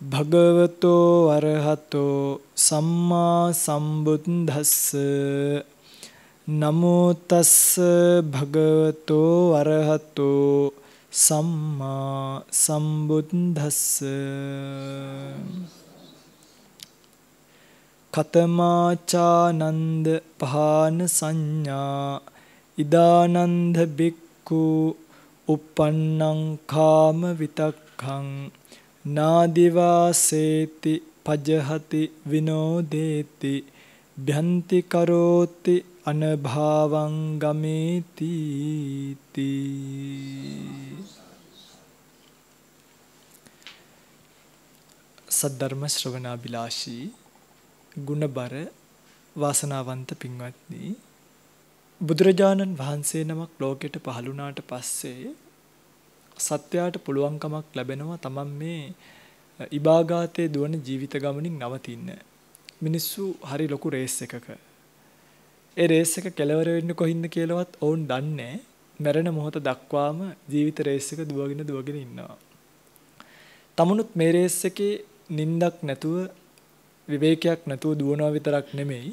භගවතෝ අරහතෝ සම්මා සම්බුද්දස්ස නමෝ තස්ස භගවතෝ අරහතෝ සම්මා සම්බුද්දස්ස කතමාචානන්ද පහන සංඥා ඉදානන්ද බික්කු uppannං කාම විතක්ඛං නාදිවාසේති පජහති විනෝදේති භ්‍යන්ති කරෝති අනභාවං ගමේති සද්ධර්ම ශ්‍රවණාබිලාෂී ගුණබර වාසනාවන්ත පින්වත්නි බුදුරජාණන් වහන්සේ නමක් ලෝකෙට පහළුණාට පස්සේ සත්‍යයට පුළුවන්කමක් ලැබෙනවා තමන් මේ ඉබාගාතේ දුවන ජීවිත ගමනින් නවතින්න. මිනිස්සු හරි ලොකු රේස් එකක. ඒ රේස් එක කෙලවර වෙන්න කොහින්ද කියලාවත් ඔවුන් දන්නේ මැරෙන මොහොත දක්වාම ජීවිත රේස් එක දුවගෙන දුවගෙන ඉන්නවා. තමනුත් මේ රේස් එකේ නින්දක් නැතුව විවේකයක් නැතුව දුවනවා විතරක් නෙමෙයි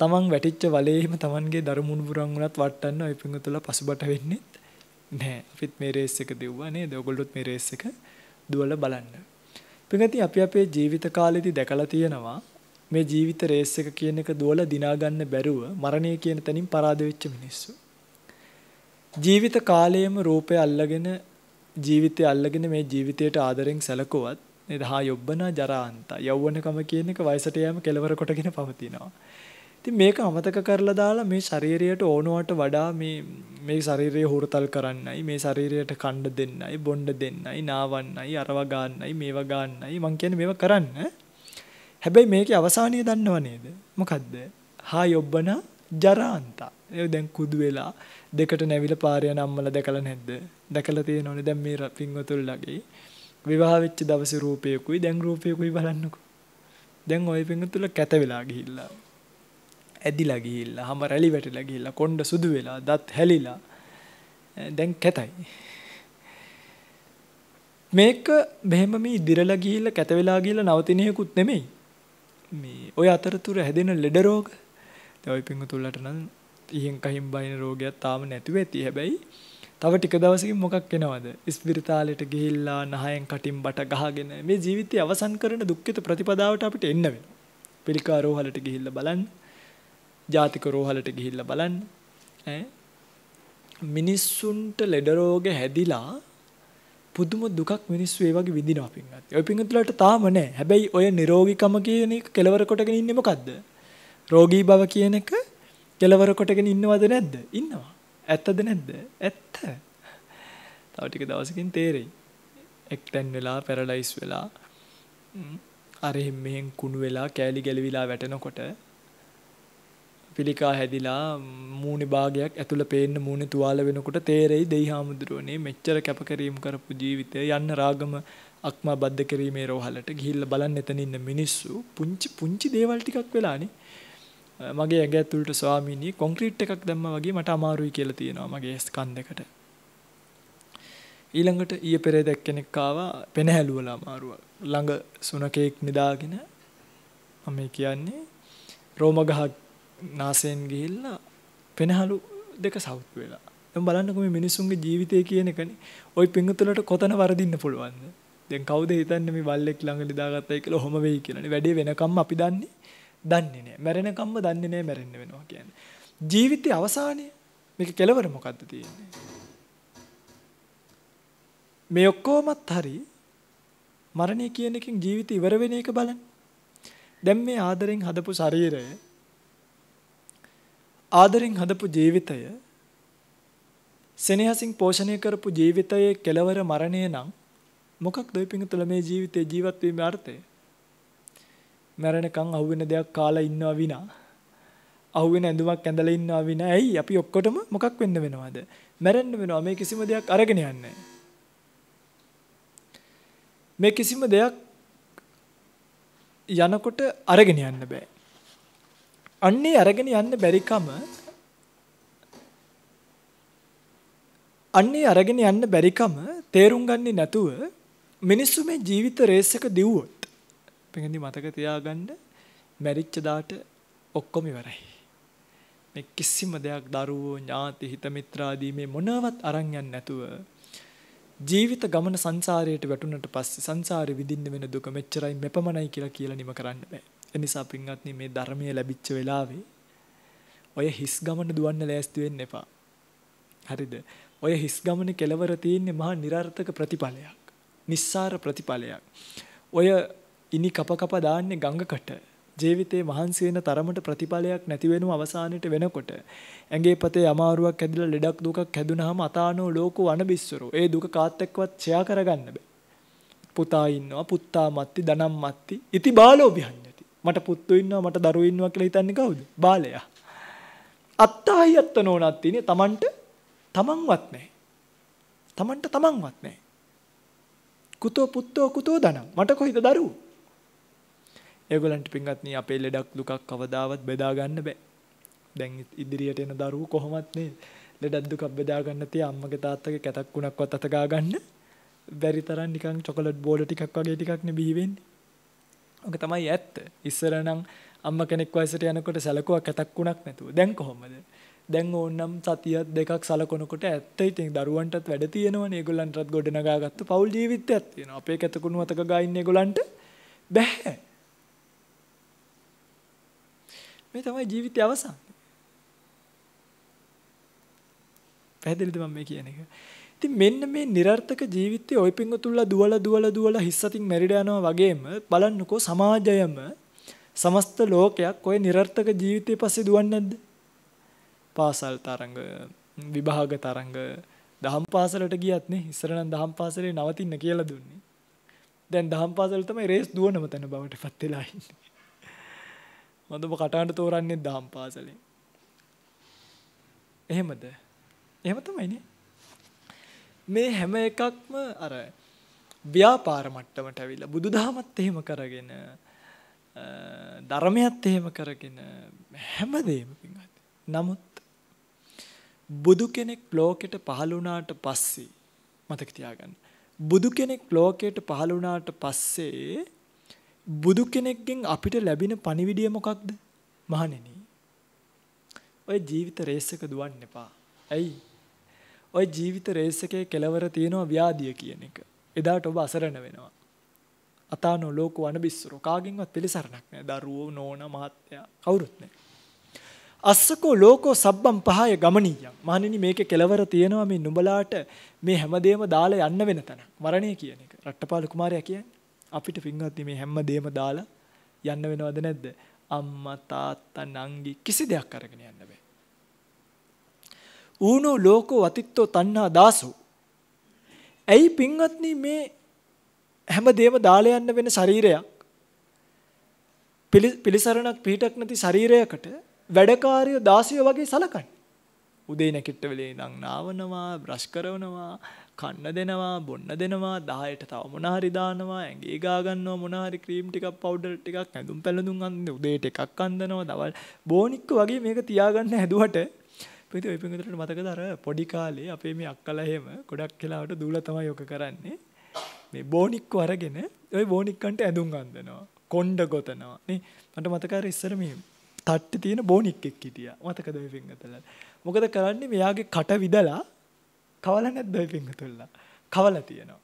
තමන් වැටිච්ච වලේම තමන්ගේ දරුමුණු පුරන් වුණත් වටන්න ඔය පිංගුතුලා පසුබට වෙන්නේ නෑ අපිත් මේ රේස් එක දෙව්වා නේද ඔයගොල්ලොත් මේ රේස් එක දුවලා බලන්න පින්වත්නි අපි අපේ ජීවිත කාලෙදි දැකලා තියෙනවා මේ ජීවිත රේස් එක කියන එක දුවලා දිනා ගන්න බැරුව මරණය කියන තැනින් පරාද වෙච්ච මිනිස්සු ජීවිත කාලයේම රූපය අල්ලගෙන ජීවිතය අල්ලගෙන මේ ජීවිතයට ආදරෙන් සැලකුවත් නේද හා යොබ්බනා ජරාන්ත යෞවනකම කියන එක වයසට යෑම කෙලවර කොටගෙන පවතිනවා ඉතින් මේක අමතක කරලා දාලා මේ ශරීරයට ඕනුවට වඩා මේ මේ ශරීරය හුරතල් කරන්නයි මේ ශරීරයට කණ්ඩ දෙන්නයි බොණ්ඩ දෙන්නයි නාවන්නයි අරව ගන්නයි මේව ගන්නයි මං කියන්නේ මේව කරන්න හැබැයි මේකේ අවසානිය දන්නව නේද මොකද්ද හා යොබ්බන ජරාන්තා ඒ දැන් කුදු වෙලා දෙකට නැවිලා පාරේ නම්මල දැකලා නැද්ද දැකලා තියෙනවනේ දැන් මේ පින්වතුල්ලාගේ විවාහ වෙච්ච දවසේ රූපයකුයි දැන් රූපයකුයි බලන්නකෝ දැන් ওই පින්වතුල්ලා කැත වෙලා ගිහිල්ලා ඇදිලා ගිහිල්ලා හැම රැලි වැටිලා ගිහිල්ලා කොණ්ඩ සුදු වෙලා දත් හැලිලා දැන් කැතයි මේක මෙහෙම මේ ඉදිරලා ගිහිල්ලා කැත වෙලා ගිහිල්ලා නවතිනෙකුත් නෙමෙයි මේ ඔය අතරතුර හැදෙන ලෙඩ රෝග දැන් ওই පිංගුතුල්ලට නම් ඉහෙන් කහින් බයින රෝගයක් තාම නැතුව ඇති හැබැයි තව ටික දවසකින් මොකක් එනවද ඉස්පිරිතාලෙට ගිහිල්ලා නහයෙන් කටින් බට ගහගෙන මේ ජීවිතය අවසන් කරන දුක්ඛිත ප්‍රතිපදාවට අපිට එන්න වෙනවා පිළිකා රෝහලට ගිහිල්ලා බලන්න ජාතික රෝහලට ගිහිල්ලා බලන්න. මිනිස්සුන්ට ලෙඩ රෝග හැදිලා පුදුම දුකක් මිනිස්සු ඒ වගේ විඳිනවා පින්වත්. ඔය පින්වතුලට තාම නැහැ. හැබැයි ඔය නිරෝගීකම කියන එක කෙලවර කොටගෙන ඉන්නේ මොකද්ද? රෝගී බව කියන එක කෙලවර කොටගෙන ඉන්නවද නැද්ද? ඉන්නවා. ඇත්තද නැද්ද? ඇත්ත. තව ටික දවසකින් තේරෙයි. එක්තෙන් වෙලා පැරලයිස් වෙලා අරෙහිම් මෙහෙන් කුණු වෙලා කෑලි ගැලවිලා වැටෙනකොට පිළිකා හැදිලා මූණේ භාගයක් ඇතුළ පේන්න මූණේ තුවාල වෙනකොට තේරෙයි දෙයි හාමුදුරුවනේ මෙච්චර කැපකිරීම කරපු ජීවිතය යන්න රාගම අක්මා බද්ධ කිරීමේ රෝහලට ගිහිල්ලා බලන්න එතන ඉන්න මිනිස්සු පුංචි පුංචි දේවල් ටිකක් වෙලානේ මගේ ඇඟ ඇතුළට ස්වාමීනි කොන්ක්‍රීට් එකක් දැම්මා වගේ මට අමාරුයි කියලා තියෙනවා මගේ ස්කන්ධයකට. ඊළඟට ඊයේ පෙරේ දැක්කෙනෙක් ආවා පෙනහැලුවලා අමාරුව. ළඟ සුනකෙක් නිදාගෙන මම කියන්නේ රෝම ගහක් නාසයෙන් ගිහිල්ලා පෙනහළු දෙක සවුත් වෙලා. දැන් බලන්නකො මේ මිනිසුන්ගේ ජීවිතය කියන එකනේ. ওই පිංගුතුලට කොතන වරදින්න පුළුවන්ද? දැන් කවුද හිතන්නේ මේ බල්ලෙක් ළඟ ලිදාගත්තයි කියලා ඔහොම වෙයි කියලානේ. වැඩේ වෙනකම්ම අපි දන්නේ දන්නේ නැහැ. මැරෙනකම්ම දන්නේ නැහැ මැරෙන්න වෙනවා කියන්නේ. ජීවිතයේ අවසානයේ මේක කෙලවර මොකද්ද තියෙන්නේ? මේ ඔක්කොමත් හරි මරණය කියන එකෙන් ජීවිතය ඉවර වෙන එක බලන්න. දැන් මේ ආදරෙන් හදපු ශරීරය ආදරෙන් හදපු ජීවිතය සෙනෙහසින් පෝෂණය කරපු ජීවිතයේ කෙලවර මරණය නම් මොකක්ද ඔය පිංගුතුල මේ ජීවිතේ ජීවත් වීමේ අර්ථය? මැරෙනකන් අහුවෙන දෙයක් කාලා ඉන්නවා විනා අහුවෙන ඇඳුමක් ඇඳලා ඉන්නවා විනා ඇයි අපි ඔක්කොටම මොකක් වෙන්න වෙනවද? මැරෙන්න වෙනවා මේ කිසිම දෙයක් අරගෙන යන්නේ මේ කිසිම දෙයක් යනකොට අරගෙන යන්න බෑ. අන්නේ අරගෙන යන්න බැරිකම අන්නේ අරගෙන යන්න බැරිකම තේරුම් ගන්නේ නැතුව මිනිස්සු මේ ජීවිත රේස් එක දිව්වොත් පෙඟදි මතක තියාගන්න මැරිච්ච දාට ඔක්කොම ඉවරයි මේ කිසිම දෙයක් දරුවෝ ඥාති හිත මිත්‍රාදී මේ මොනවත් අරන් යන්නේ නැතුව ජීවිත ගමන සංසාරයට වැටුනට පස්සේ සංසාරේ විඳින්න වෙන දුක මෙච්චරයි මෙපමණයි කියලා කියලා නිම කරන්න බෑ එනිසා පින්වත්නි මේ ධර්මයේ ලැබිච්ච වෙලාවේ ඔය හිස් ගමන දුවන්න ලෑස්ති වෙන්න එපා. හරිද? ඔය හිස් ගමන කෙලවර තියෙන්නේ මහා નિરර්ථක ප්‍රතිඵලයක්. nissara ප්‍රතිඵලයක්. ඔය ඉනි කප කප දාන්නේ ගංගකට ජීවිතේ මහන්සි වෙන තරමට ප්‍රතිඵලයක් නැති වෙනව අවසානයේ වෙනකොට ඇඟේ පතේ අමාරුවක් ඇදලා ලෙඩක් දුකක් හැදුනහම අතානෝ ලෝකෝ අනබිස්සරෝ ඒ දුක කාත් එක්කවත් ඡයා කරගන්න බෑ පුතා ඉන්නවා පුත්තා මත්ති දනම් මත්ති ඉති බාලෝ බිහන් මට පුත්තු ඉන්නවා මට දරුවෝ ඉන්නවා කියලා හිතන්නේ කවුද? බාලයා. අත්තහයි අත්ත නෝනක් තියෙන්නේ Tamanට Tamanවත් නැහැ. Tamanට Tamanවත් නැහැ. කුතෝ පුත්තෝ කුතෝ දනම් මට කොහෙද දරුවෝ? ඒගොල්ලන්ට පින්වත්නි අපේ ලෙඩක් දුකක් කවදාවත් බෙදා ගන්න බෑ. දැන් ඉදිරියට එන දරුවෝ කොහොමත් නේ ලෙඩක් දුකක් බෙදා ගන්න තිය අම්මගේ තාත්තගේ කැතක් කුණක්වත් අත ගා ගන්න බැරි තරම් නිකන් චොකලට් බෝල ටිකක් වගේ ටිකක් නේ බිහි වෙන්නේ. ඕක තමයි ඇත්ත. ඉස්සර නම් අම්මා කෙනෙක් වයසට යනකොට සැලකුවක් ඇතක් උණක් නැතුව. දැන් කොහොමද? දැන් ඕන්නම් සතියක් දෙකක් සලකනකොට ඇත්ත ඉතින් දරුවන්ටත් වැඩ තියෙනවනේ. ඒගොල්ලන්ටත් ගොඩනගාගත්තු පෞල් ජීවිතයක් තියෙනවා. අපේ කැතකුණු අතක ගායින් ඒගොල්ලන්ට බෑ. මේ තමයි ජීවිතය අවසන්. පැහැදිලිද මම මේ කියන එක? ඉතින් මෙන්න මේ નિરර්ථක ජීවිතයේ ওই පිංගුතුල්ලා දුවලා දුවලා දුවලා හිස් අතින් මැරිලා යනවා වගේම බලන්නකෝ සමාජයම සමස්ත ලෝකයක් ওই નિરර්ථක ජීවිතයේ පස්සේ දුවන්නේ නැද්ද? පාසල් තරඟ, විභාග තරඟ, දහම් පාසලට ගියත් නේ ඉස්සර නම් දහම් පාසලේ නවතින්න කියලා දුන්නේ. දැන් දහම් පාසල තමයි රේස් දුවනම තැන බවට පත් වෙලා ඉන්නේ. මම ඔබ කටහඬ තෝරන්නේ දහම් පාසලේ. එහෙමද? එහෙම තමයි නේ. මේ හැම එකක්ම අර ව්‍යාපාර මට්ටමට ඇවිල්ලා බුදුදහමත් එහෙම කරගෙන ධර්මයත් එහෙම කරගෙන හැමදේම පින්වත්. නමුත් බුදු කෙනෙක් ලෝකෙට පහළ වුණාට පස්සේ මතක තියාගන්න. බුදු කෙනෙක් ලෝකයට පහළ වුණාට පස්සේ බුදු කෙනෙක්ගෙන් අපිට ලැබෙන පණිවිඩය මොකක්ද? මහණෙනි. ඔය ජීවිත රේස් එක දුවන්න එපා. ඇයි? ওই ජීවිත රේස් එකේ කෙලවර තියෙනවා ව්‍යාධිය කියන එක. එදාට ඔබ අසරණ වෙනවා. අතානෝ ලෝක වනබිස්සරෝ කාගින්වත් පිළිසරණක් නැහැ. දරුවෝ නෝන මහත්තයා කවුරුත් නැහැ. අස්සකෝ ලෝකෝ සබ්බම් පහය ගමනීයම්. මහණෙනි මේකේ කෙලවර තියෙනවා මේ නුඹලාට මේ හැමදේම දාලා යන්න වෙන තැන. මරණය කියන එක. රට්ටපාල කුමාරයා කියන්නේ අපිට පින්වත්නි මේ හැමදේම දාලා යන්න වෙනවද නැද්ද? අම්මා තාත්තා නංගි කිසි දෙයක් අරගෙන යන්න බෑ. ඌනෝ ලෝකෝ අතිත්තෝ තණ්හා දාසෝ. ඇයි පින්වත්නි මේ හැමදේම දාලා යන්න වෙන ශරීරයක් පිලිසරණක් පිටක් නැති ශරීරයකට වැඩකාරයෝ දාසියෝ වගේ සලකන්නේ. උදේ නැගිට වෙලේ ඉඳන් නාවනවා, බ්‍රෂ් කරනවා, කන්න දෙනවා, බොන්න දෙනවා, 10ට තව මොන හරි දානවා, ඇඟේ ගා ගන්නවා මොන හරි ක්‍රීම් ටිකක්, පවුඩර් ටිකක්, ඇඳුම් පැළඳුම් අඳින්න උදේට එකක් අඳිනවා, දවල් බෝනික්ක වගේ මේක තියාගන්න හැදුවට අපිට ඔය පිංගුදරට මතකද අර පොඩි කාලේ අපේ මේ අක්කලා එහෙම ගොඩක් වෙලාවට දූලා තමයි ඔක කරන්නේ. මේ බෝනික්ක අරගෙන ওই බෝනික්කන්ට ඇඳුම් අඳිනවා. කොණ්ඩ ගොතනවා. නේ මට මතකයි ඉස්සර මේ තට්ටි තියෙන බෝනික් එක් හිටියා. මතකද ඔය පිංගුතලලා. මොකද කරන්නේ මෙයාගේ කට විදලා කවලා නැද්ද ඔය පිංගුතලලා. කවලා තියෙනවා.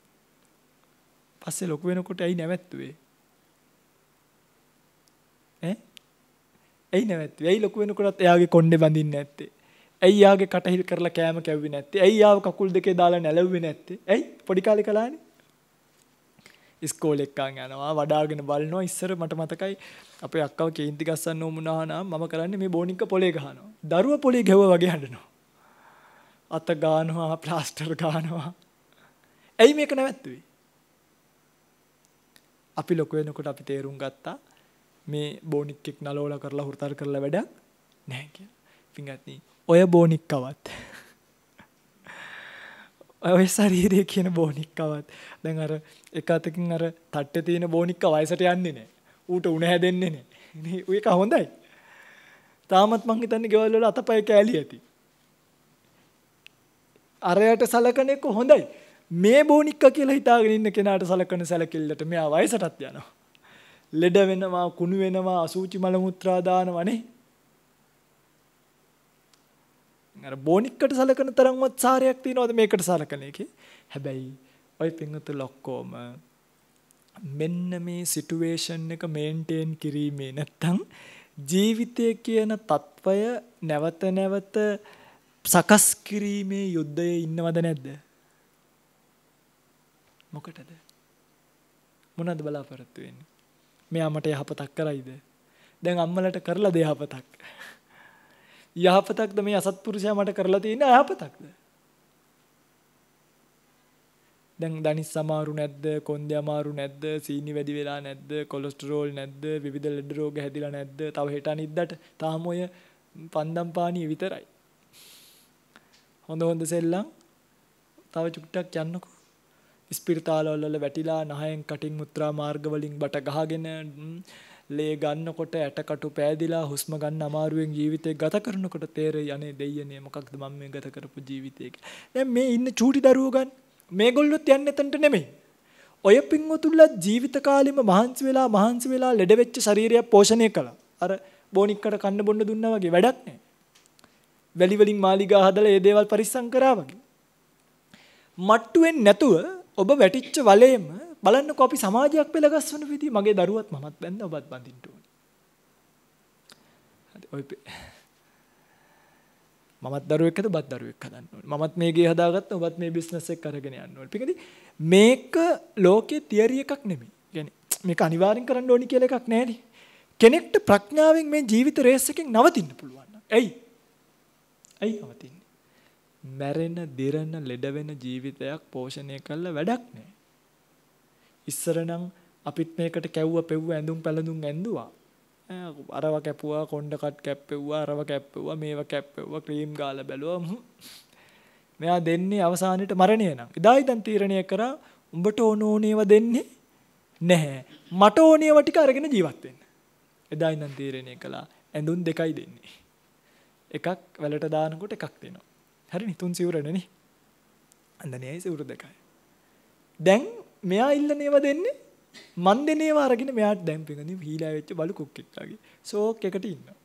පස්සේ ලොකු වෙනකොට ඇයි නැවැත්තුවේ? ඈ ඇයි නැවැත්තුවේ? ඇයි ලොකු වෙනකොටත් එයාගේ කොණ්ඩේ බඳින්නේ නැත්තේ? ඇයි යාගේ කටහිල් කරලා කෑම කැව්වේ නැත්තේ? ඇයි යාව කකුල් දෙකේ දාලා නැලව්වේ නැත්තේ? ඇයි පොඩි කාලේ කළානේ? ස්කෝලෙක්කාන් යනවා වඩාගෙන බලනවා ඉස්සර මට මතකයි අප අක්කව කේන්ති ගස්සන්න මුණහනම් ම කරන්න මේ බෝනිික පොලේ ගහනවා දරුව පොලේ ගෙව වගේ හඬනවා. අත ගානවා ප්ලාස්ටර් ගානවා. ඇයි මේක නැවැත්තුවේ. අපි ලොකුවෙනකොට අපි තේරුම් ගත්තා මේ බෝනිික්ෙක් නලෝල කරලා හුරතල් කරලා වැඩක් නැහැ කිය පිගත්න්නේ ඔය බෝනික්කවත් ඔය ශරීරය කියන බෝනික්කවත් දැන් අර එක අතකින් අර තට්ටේ තියෙන බෝනික්ක වයසට යන්නේ නැහැ. ඌට උණ හැදෙන්නේ නැහැ. ඒක හොඳයි. තාමත් මං හිතන්නේ ගෙවල් වල අතපය කෑලි ඇති. අරයට සලකන එක හොඳයි. මේ බෝනික්ක කියලා හිතාගෙන ඉන්න කෙනාට සලකන සැලකිල්ලට මෙයා වයසටත් යනවා. ලෙඩ වෙනවා, කුණු වෙනවා, අසූචි මල මුත්‍රා දානවනේ. අර බොනික්කට සලකන තරම්වත් සාරයක් තියනවද මේකට සලකන එකේ? හැබැයි ඔය පින්වතුන් ඔක්කොම මෙන්න මේ සිටුේෂන් එක මේන්ටේන් කිරීමේ නැත්තම් ජීවිතය කියන తত্ত্বය නැවත නැවත සකස් කිරීමේ යුද්ධයේ ඉන්නවද නැද්ද? මොකටද? මොනවද බලාපොරොත්තු වෙන්නේ? මෙයා මට යහපතක් කරයිද? දැන් අම්මලට කරලා දෙයහපතක්. යහපතක්ද මේ අසත්පුරුෂයා මට කරලා තියෙන යහපතක්ද? දැන් දනිස් සමාරු නැද්ද කොන්දේ අමාරු නැද්ද සීනි වැඩි වෙලා නැද්ද කොලෙස්ටරෝල් නැද්ද විවිධ ලෙඩ රෝග හැදිලා නැද්ද තව හෙට අනිද්දාට තාම ඔය පන්දම් පානිය විතරයි හොඳ හොඳ සෙල්ලම් තව චුට්ටක් යන්නකෝ ස්පිරිතාලවල වැටිලා නහයෙන් කටින් මුත්‍රා මාර්ග වලින් බට ගහගෙන ලේ ගන්නකොට ඇටකටු පෑදිලා හුස්ම ගන්න අමාරුවෙන් ජීවිතේ ගත කරනකොට තේරෙයි අනේ දෙයියනේ මොකක්ද මම මේ ගත කරපු ජීවිතේ කියලා. දැන් මේ ඉන්න චූටි දරුවෝ ගන්න මේගොල්ලොත් යන්නේ එතනට නෙමෙයි. ඔය පින්වතුන්ලා ජීවිත කාලෙම මහන්සි වෙලා මහන්සි වෙලා ලෙඩ වෙච්ච ශරීරයක් පෝෂණය කළා. අර බොනික්කට කන්න බොන්න දුන්නා වගේ වැඩක් නෑ. වැලි වලින් මාලිගා හදලා ඒ දේවල් පරිස්සම් කරා වගේ. මට්ටුවෙන් නැතුව ඔබ වැටිච්ච වලේම බලන්නකෝ අපි සමාජයක් පෙළගස්වන විදිය මගේ දරුවත් මමත් බැන්ද ඔබත් බඳින්න ඕනේ. හරි ඔය මමත් දරුවෙක් හද ඔබත් දරුවෙක් හදන්න ඕනේ. මමත් මේ ගේ හදාගත්තා ඔබත් මේ බිස්නස් එක අරගෙන යන්න ඕනේ. පිටකදී මේක ලෝකයේ තියරි එකක් නෙමෙයි. කියන්නේ මේක අනිවාර්යෙන් කරන්න ඕනි කියලා එකක් නැහැ කෙනෙක්ට ප්‍රඥාවෙන් මේ ජීවිත රේස් එකෙන් නවතින්න පුළුවන්. ඇයි? ඇයි නවතින්නේ? මැරෙන, දිරන, ලෙඩ වෙන ජීවිතයක් පෝෂණය කළ වැඩක් නැහැ. ඉස්සර නම් අපිත් මේකට කැව්ව පෙව්ව ඇඳුම් පැළඳුම් ඇඳුවා. අරව කැපුවා කොණ්ඩ කට් කැප්පෙව්වා අරව කැප්පෙව්වා මේව කැප්පෙව්වා ක්‍රීම් ගාලා බැලුවා. මෙයා දෙන්නේ අවසානෙට මරණය නම්. එදා ඉඳන් තීරණය කරා උඹට ඕන ඕනේව දෙන්නේ නැහැ. මට ඕනේව ටික අරගෙන ජීවත් වෙන්න. එදා ඉඳන් තීරණය කළා ඇඳුම් දෙකයි දෙන්නේ. එකක් වැලට දානකොට එකක් දෙනවා. හරිනේ තුන් සිවුරනේ නේ. අන්දනේ සිවුරු දෙකයි. දැන් මෙයා ඉල්ලන ඒවා දෙන්නේ මන් දෙන ඒවා අරගෙන මෙයාට දැම්පෙන. ඉතින් හීලා වෙච්ච බලු කුක්කෙක් වගේ. ෂෝක් එකට ඉන්නවා.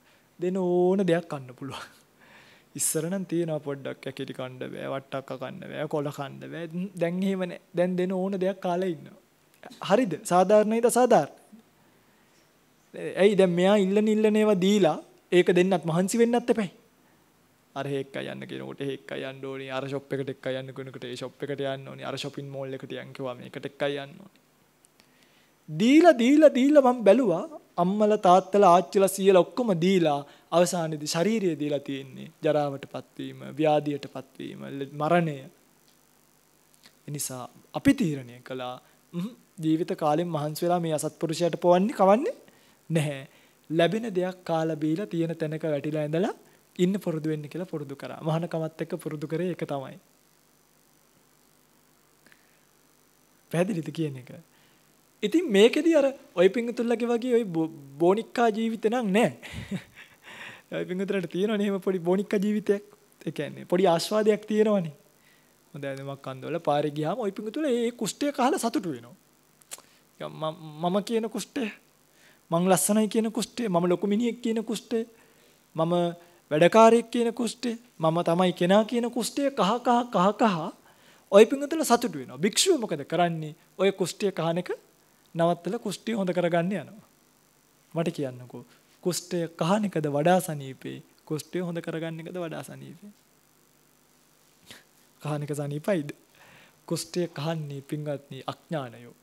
දෙන ඕන දෙයක් කන්න පුළුවන්. ඉස්සර නම් තියෙනවා පොඩ්ඩක් ඇකිලි කන්න බෑ, වට්ටක්ක කන්න බෑ, කොළ කන්න බෑ. දැන් එහෙම නෑ. දැන් දෙන ඕන දෙයක් කාලා ඉන්නවා. හරිද? සාධාරණයිද අසාධාරණයිද? ඇයි දැන් මෙයා ඉල්ලන ඉල්ලන ඒවා දීලා ඒක දෙන්නත් මහන්සි වෙන්නත් එපැයි. අර හේක්ක යන්න කියනකොට හේක්ක යන්න ඕනේ අර ෂොප් එකට එක්ක යන්න කියනකොට ඒ ෂොප් එකට යන්න ඕනේ අර ෂොපින් මෝල් එකට යන්න කිව්වා මේකට එක්ක යන්න ඕනේ දීලා දීලා දීලා මම බැලුවා අම්මලා තාත්තලා ආච්චිලා සීයලා ඔක්කොම දීලා අවසානයේදී ශාරීරිය දීලා තියෙන්නේ ජරාවටපත් වීම ව්‍යාධියටපත් වීම මරණය එනිසා අපි තීරණය කළා ජීවිත කාලෙන් මහන්සි වෙලා මේ අසත්පුරුෂයාට පොවන්නේ කවන්නේ නැහැ. ලැබෙන දෙයක් කාලා බීලා තියෙන තැනක වැටිලා ඉඳලා ඉන්න පුරුදු වෙන්න කියලා පුරුදු කරා. මහානකමත් එක්ක පුරුදු කරේ ඒක තමයි. පැහැදිලිද කියන එක? ඉතින් මේකෙදි අර ඔය පිංගුතුල්ලගේ වගේ ඔය බෝනික්කා ජීවිතේ නම් නැහැ. ඔය පිංගුතුලට තියෙනවනේ එහෙම පොඩි බෝනික්කා ජීවිතයක්. ඒ කියන්නේ පොඩි ආස්වාදයක් තියෙනවනේ. හොඳයි දෙමක් අන්දවල පාරේ ගියාම ඔය පිංගුතුල ඒ කුෂ්ඨය කහලා සතුටු වෙනවා. මම කියන කුෂ්ඨය මං ලස්සනයි කියන කුෂ්ඨය මම ලොකු මිනිහෙක් කියන කුෂ්ඨය මම වැඩකාරයෙක් කියන කුෂ්ඨය මම තමයි කෙනා කියන කුෂ්ඨය කහ කහ කහ කහ ඔය පිංගුතල සතුටු වෙනවා. භික්ෂුව මොකද කරන්නේ? ඔය කුෂ්ඨය කහන එක නවත්තලා කුෂ්ඨය හොඳ කරගන්න යනවා. මට කියන්නකෝ කුෂ්ඨය කහන එකද වඩා සනීපේ කුෂ්ඨය හොඳ කරගන්න එකද වඩා සනීපේ? කහන එක සනීපයිද? කුෂ්ඨය කහන්නේ පිංගත්නි අඥානයෝ.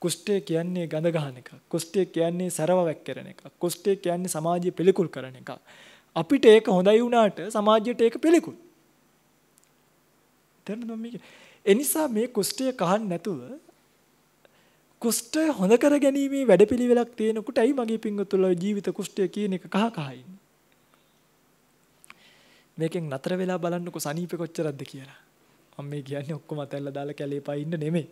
කුෂ්ඨය කියන්නේ ගඳ ගහන එක. කුෂ්ඨය කියන්නේ සරව වැක්කරන එක. කුෂ්ඨය කියන්නේ සමාජයේ පිළිකුල් කරන එක. අපිට ඒක හොඳයි වුණාට සමාජයට ඒක පිළිකුල්. දැන් මේක. එනිසා මේ කුෂ්ඨය කහන්න නැතුව කුෂ්ඨය හොඳ කර ගැනීමේ වැඩපිළිවෙලක් තියෙනකොට ඇයි මගේ පින්වතුල ජීවිත කුෂ්ඨය කියන එක කහ කහ මේකෙන් නතර වෙලා බලන්නකෝ සනීපෙ කොච්චරක්ද කියලා. මම මේ කියන්නේ ඔක්කොම අතල්ලා දාලා කැලේ පයින්න නෙමෙයි.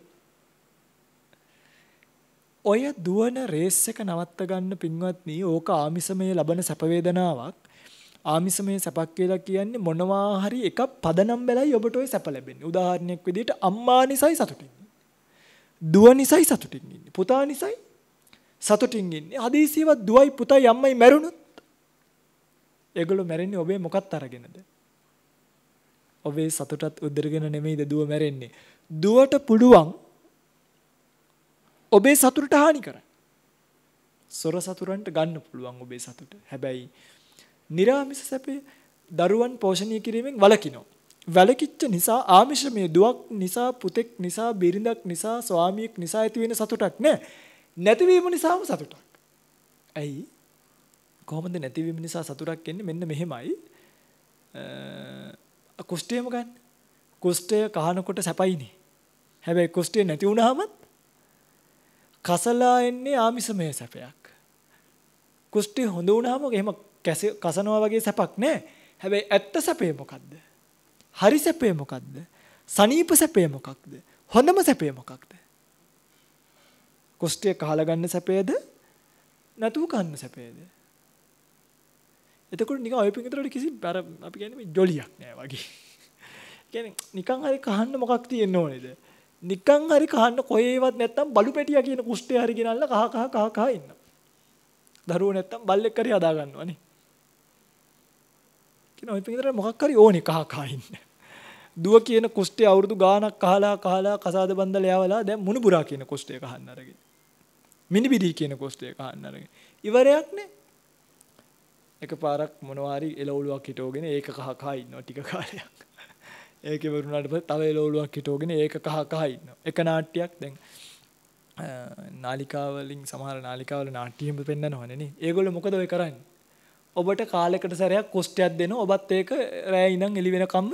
ඔය දුවන රේස් එක නවත්ත ගන්න පින්වත්නි ඕක ආමිසමයේ ලබන සැප වේදනාවක් ආමිසමය සැපක් කියලා කියන්නේ මොනවා හරි එකක් පදනම් වෙලයි ඔබට ওই සැප ලැබෙන්නේ. උදාහරණයක් විදිහට අම්මා නිසායි සතුටින් දුව නිසායි සතුටින් ඉන්නේ. පුතා නිසායි සතුටින් ඉන්නේ. හදිසියවත් දුවයි පුතයි අම්මයි මැරුණොත් ඒගොල්ලෝ මැරෙන්නේ ඔබේ මොකක්ද අරගෙනද? ඔබේ සතුටත් උද්දරගෙන නෙමෙයිද දුව මැරෙන්නේ. දුවට පුළුවන් ඔබේ සතුටට හානි කරන්න. සොර සතුරන්ට ගන්න පුළුවන් ඔබේ සතුට. හැබැයි නිර්ආමිෂ සැපේ දරුවන් පෝෂණය කිරීමෙන් වළකිනවා. වැළකිච්ච නිසා ආමිෂමය දුවක් නිසා පුතෙක් නිසා බිරිඳක් නිසා ස්වාමියෙක් නිසා ඇති වෙන සතුටක් නෑ. නැතිවීම නිසාම සතුටක්. ඇයි? කොහොමද නැතිවීම නිසා සතුටක් එන්නේ? මෙන්න මෙහෙමයි. අ කුෂ්ඨයම ගන්න. කුෂ්ඨය කහනකොට සැපයිනේ. හැබැයි කුෂ්ඨය නැති වුණාමත් කසලා එන්නේ ආමිෂමය සැපයක්. කුෂ්ටි හොඳ වුණාම එහෙම කසනවා වගේ සැපක් නෑ. හැබැයි ඇත්ත සැපේ මොකක්ද? හරි සැපේ මොකක්ද? සනීප සැපේ මොකක්ද? හොඳම සැපේ මොකක්ද? කොස්ටිය කහලා ගන්න සැපේද? නැතුව කන්න සැපේද? එතකොට නිකන් ඔය පිටිතරට කිසි අර අපි කියන්නේ ජොලියක් නෑ වගේ. කියන්නේ නිකන් හරි කහන්න මොකක් තියෙන්න ඕනේද? නිකන් හරි කහන්න කොහේවත් නැත්තම් බලු පැටියා කියන කුෂ්ඨය හරි ගිනල්ලා කහ කහ කහ කහ ඉන්න. දරුවෝ නැත්තම් බල්ලෙක් හරි හදා ගන්නවා නේ. කියන ওই පිටිතර මොකක් හරි ඕනේ කහ කහ ඉන්න. දුව කියන කුෂ්ටේ අවුරුදු ගාණක් කහලා කහලා කසාද බන්දල යවලා දැන් මුණුබුරා කියන කුෂ්ටේ කහන්න අරගෙන. මිනිබිඩි කියන කුෂ්ටේ කහන්න අරගෙන. ඉවරයක් නේ. එකපාරක් මොනවා හරි එළවලුවක් හිටවගෙන ඒක කහ කහ ඉන්නවා ටික කාලයක්. ඒක ඉවරුණාට පස්සේ තව එළවලුවක් හිටවගෙන ඒක කහ කහ ඉන්නවා. එක නාට්‍යයක් දැන් නාලිකාවලින් සමහර නාලිකාවල නාට්‍යම් පෙන්වනවනේ නේ. ඒගොල්ලෝ මොකද ඔය කරන්නේ? ඔබට කාලෙකට සැරයක් කොස්ටයක් දෙන ඔබත් ඒක රෑ ඉඳන් එලි වෙනකම්ම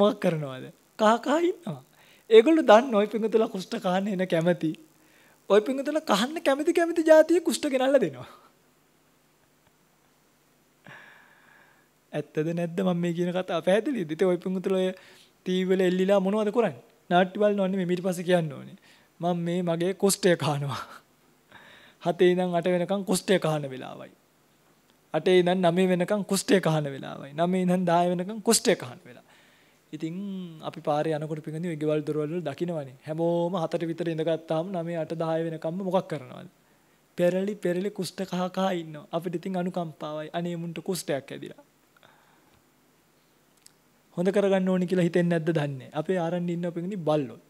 මොකක් කරනවාද කාකා ඉන්නවා ඒගොල්ලෝ දන්න ওই පිංගුතුලා කුෂ්ඨ කහන්න එන කැමැති ওই පිංගුතුලා කහන්න කැමැති කැමැති જાතිය කුෂ්ඨ ගෙනල්ලා දෙනවා ඇත්තද නැද්ද මම මේ කියන කතාව පැහැදිලිද ඉතින් ওই පිංගුතුලා ඔය ටීවී වල එල්ලිලා මොනවද කරන්නේ නාට්‍ය බලන්න ඕනේ මේ ඊට පස්සේ කියන්න ඕනේ මම මේ මගේ කුෂ්ඨය කහනවා හතේ ඉඳන් අට වෙනකන් කුෂ්ඨය කහන වෙලාවයි 8 ඉඳන් 9 වෙනකන් කුෂ්ඨය කහන වෙලාවයි. 9 ඉඳන් 10 වෙනකන් කුෂ්ඨය කහන වෙලාව. ඉතින් අපි පාරේ යනකොට පිඟඳි ඔය ගෙවල් දොරවල් වල දකින්නවනේ. හැමෝම 4 විතර ඉඳගත්තාම 9 8 10 වෙනකම්ම මොකක් කරනවද? පෙරලි පෙරලි කුෂ්ඨ කහ කහ ඉන්නවා. අපිට ඉතින් අනුකම්පාවයි. අනේ මුන්ට කුෂ්ඨයක් ඇදිලා. හොඳ කරගන්න ඕනි කියලා හිතෙන්නේ නැද්ද දන්නේ. අපේ ආරණ්ඩ ඉන්න පිඟඳි බල්ලොත්.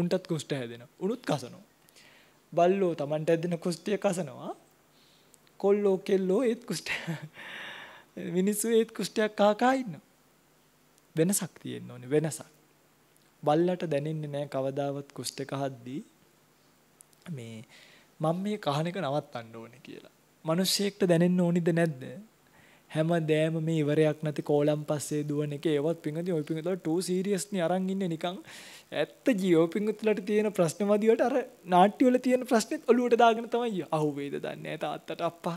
උන්ටත් කුෂ්ඨ හැදෙනවා. උනුත් කසනවා. බල්ලෝ Tamanට ඇදෙන කුෂ්ඨය කසනවා. කොල්ලෝ කෙල්ලෝ ඒත් කුෂ්ඨ මිනිස්සු ඒත් කුෂ්ඨයක් කහකා ඉන්නවා. වෙනසක් තියෙන්න ඕනේ වෙනසක්. බල්ලට දැනෙන්නේ නැහැ කවදාවත් කුෂ්ඨ කහද්දී මේ මම මේ කහන එක නවත්තන්න ඕනේ කියලා. මිනිස්සෙක්ට දැනෙන්න ඕනිද නැද්ද? හැමදෑම මේ ඉවරයක් නැති කෝලම් පස්සේ දුවන එක ඒවත් පිංගදී ওই පිංගතව 2 සීරියස් නේ අරන් ඉන්නේ නිකන් ඇත්ත ජීවපින්ගතුලට තියෙන ප්‍රශ්නවදිවට අර නාට්‍යවල තියෙන ප්‍රශ්නෙත් ඔලුවට දාගෙන තමයි අහුවේද දන්නේ තාත්තට අප්පා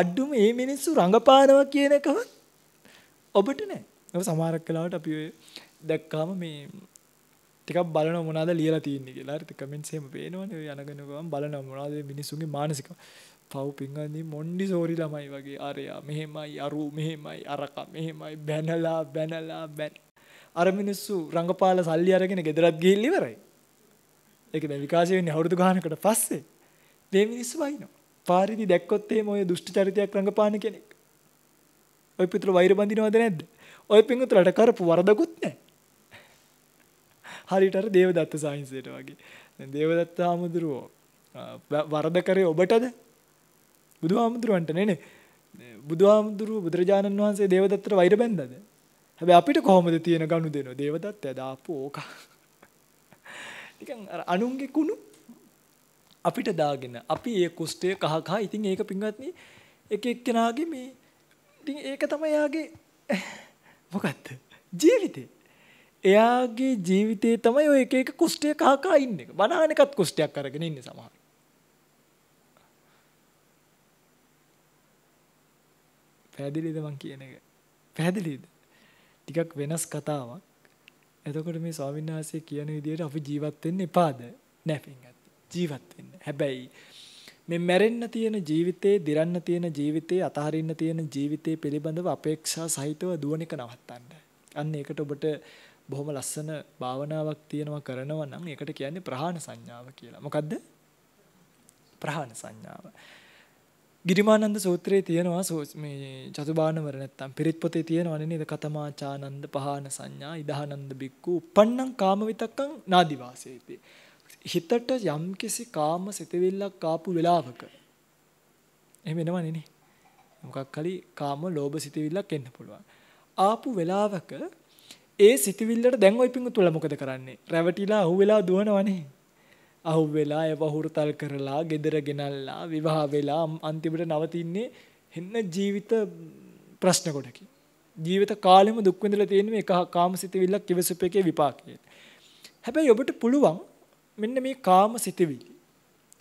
අඩුම මේ මිනිස්සු රඟපානවා කියන එකවත් ඔබට නෑ. ඔබ සමහරක් කලාවට අපි ඔය දැක්කාම මේ ටිකක් බලන මොනවාද ලියලා තියෙන්නේ කියලා. හරිද? කමෙන්ට්ස් එහෙම පේනවනේ. ඔය යනගෙන ගමන් බලන මොනවාද මිනිස්සුන්ගේ මානසික පව් පිංගන්නේ මොන්ඩි සෝරි ළමයි වගේ අරයා මෙහෙමයි අරු මෙහෙමයි අරක මෙහෙමයි බැනලා බැනලා බැන් අර මිනිස්සු රංගපාල සල්ලි අරගෙන ගෙදරත් ගිහිල්ලා ඉවරයි. ඒක දැන් විකාශය වෙන්නේ අවුරුදු ගානකට පස්සේ. මේ මිනිස්සු වයින්නවා. පාරිදි දැක්කොත් එහෙම ඔය දුෂ්ට චරිතයක් රංගපාන කෙනෙක්. ඔය පිටුල වෛර බඳිනවද නැද්ද? ඔය පිංගුතුලට කරපු වරදකුත් නැහැ. හරියට අර දේවදත්ත සාහිංසයට වගේ. දැන් දේවදත්ත ආමුදුරුවෝ වරද කරේ ඔබටද? බුදුහාමුදුරුවන්ට නෙනේ. බුදුහාමුදුරුව බුදුරජාණන් වහන්සේ දේවදත්තට වෛර බැන්දද? හැබැයි අපිට කොහොමද තියෙන ගනුදෙනුව? දේවදත්ත දාපු ඕක. නිකන් අර අනුන්ගේ කුණු අපිට දාගෙන අපි ඒ කුෂ්ඨය කහ කහ ඉතින් ඒක පින්වත්නි එක එක්කෙනාගේ මේ ඉතින් ඒක තමයි යාගේ මොකද්ද ජීවිතේ එයාගේ ජීවිතේ තමයි ඔය එක එක කුෂ්ඨය කහ කහ ඉන්නේ. බනහන එකත් කුෂ්ඨයක් අරගෙන ඉන්නේ සමහර. පැහැදිලිද මං කියන එක? පැහැදිලිද? ටිකක් වෙනස් කතාවක්. එතකොට මේ ස්වාමීන් වහන්සේ කියන විදිහට අපි ජීවත් වෙන්න එපාද? නෑ පින්වත්. ජීවත් වෙන්න. හැබැයි මේ මැරෙන්න තියෙන ජීවිතේ, දිරන්න තියෙන ජීවිතේ, අතහරින්න තියෙන ජීවිතේ පිළිබඳව අපේක්ෂා සහිතව දුවන එක නවත්තන්න. අන්න ඒකට ඔබට බොහොම ලස්සන භාවනාවක් තියෙනවා කරනවා නම් ඒකට කියන්නේ ප්‍රහාණ සංඥාව කියලා. මොකද්ද? ප්‍රහාණ සංඥාව. ගිරිමානන්ද සූත්‍රයේ තියෙනවා මේ චතුබානවර නැත්තම් පිරිත් පොතේ තියෙනවනේ නේද කතමාචානන්ද පහන සංඥා ඉදහානන්ද බික්කු උප්පන්නං කාමවිතක්කං නාදිවාසේති හිතට යම්කිසි කාම සිතවිල්ලක් ආපු වෙලාවක එහෙම වෙනවනේ නේ මොකක් hali කාම ලෝභ සිතවිල්ලක් එන්න පුළුවන් ආපු වෙලාවක ඒ සිතවිල්ලට දැන් ওই පිංගුතුල මොකද කරන්නේ රැවටිලා අහුවෙලා දුවනවනේ අහු වෙලා ඒ වහුරතල් කරලා gedara ගෙනල්ලා විවාහ වෙලා අන්තිමට නවතින්නේ හෙන්න ජීවිත ප්‍රශ්න කොටකින්. ජීවිත කාලෙම දුක් විඳලා තියෙන මේ කාමසිතවිල්ලක් කිවසුපේකේ විපාකය. හැබැයි ඔබට පුළුවන් මෙන්න මේ කාමසිතවිලි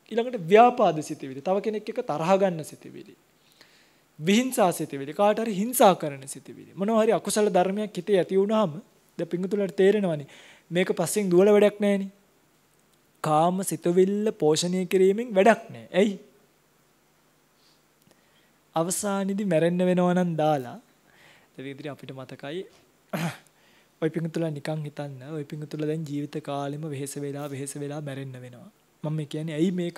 ඊළඟට ව්‍යාපාද සිතවිලි තව කෙනෙක් එක්ක තරහ ගන්න සිතවිලි විහිංසා සිතවිලි කාට හරි හිංසා කරන සිතවිලි මොනවා හරි අකුසල ධර්මයක් හිතේ ඇති වුණාම ද පිංගුතුලට තේරෙනවනේ මේක පස්සෙන් දුවල වැඩක් නැහෙනේ කාම සිතවිල්ල පෝෂණය කිරීමෙන් වැඩක් නෑ. ඇයි? අවසානයේදී මැරෙන්න වෙනව නම් දාලා දෙවිදිරි අපිට මතකයි ඔය පිඟුතුලා නිකන් හිතන්න ඔය පිඟුතුලා දැන් ජීවිත කාලෙම වෙහෙස වෙලා වෙහෙස වෙලා මැරෙන්න වෙනවා. මම කියන්නේ ඇයි මේක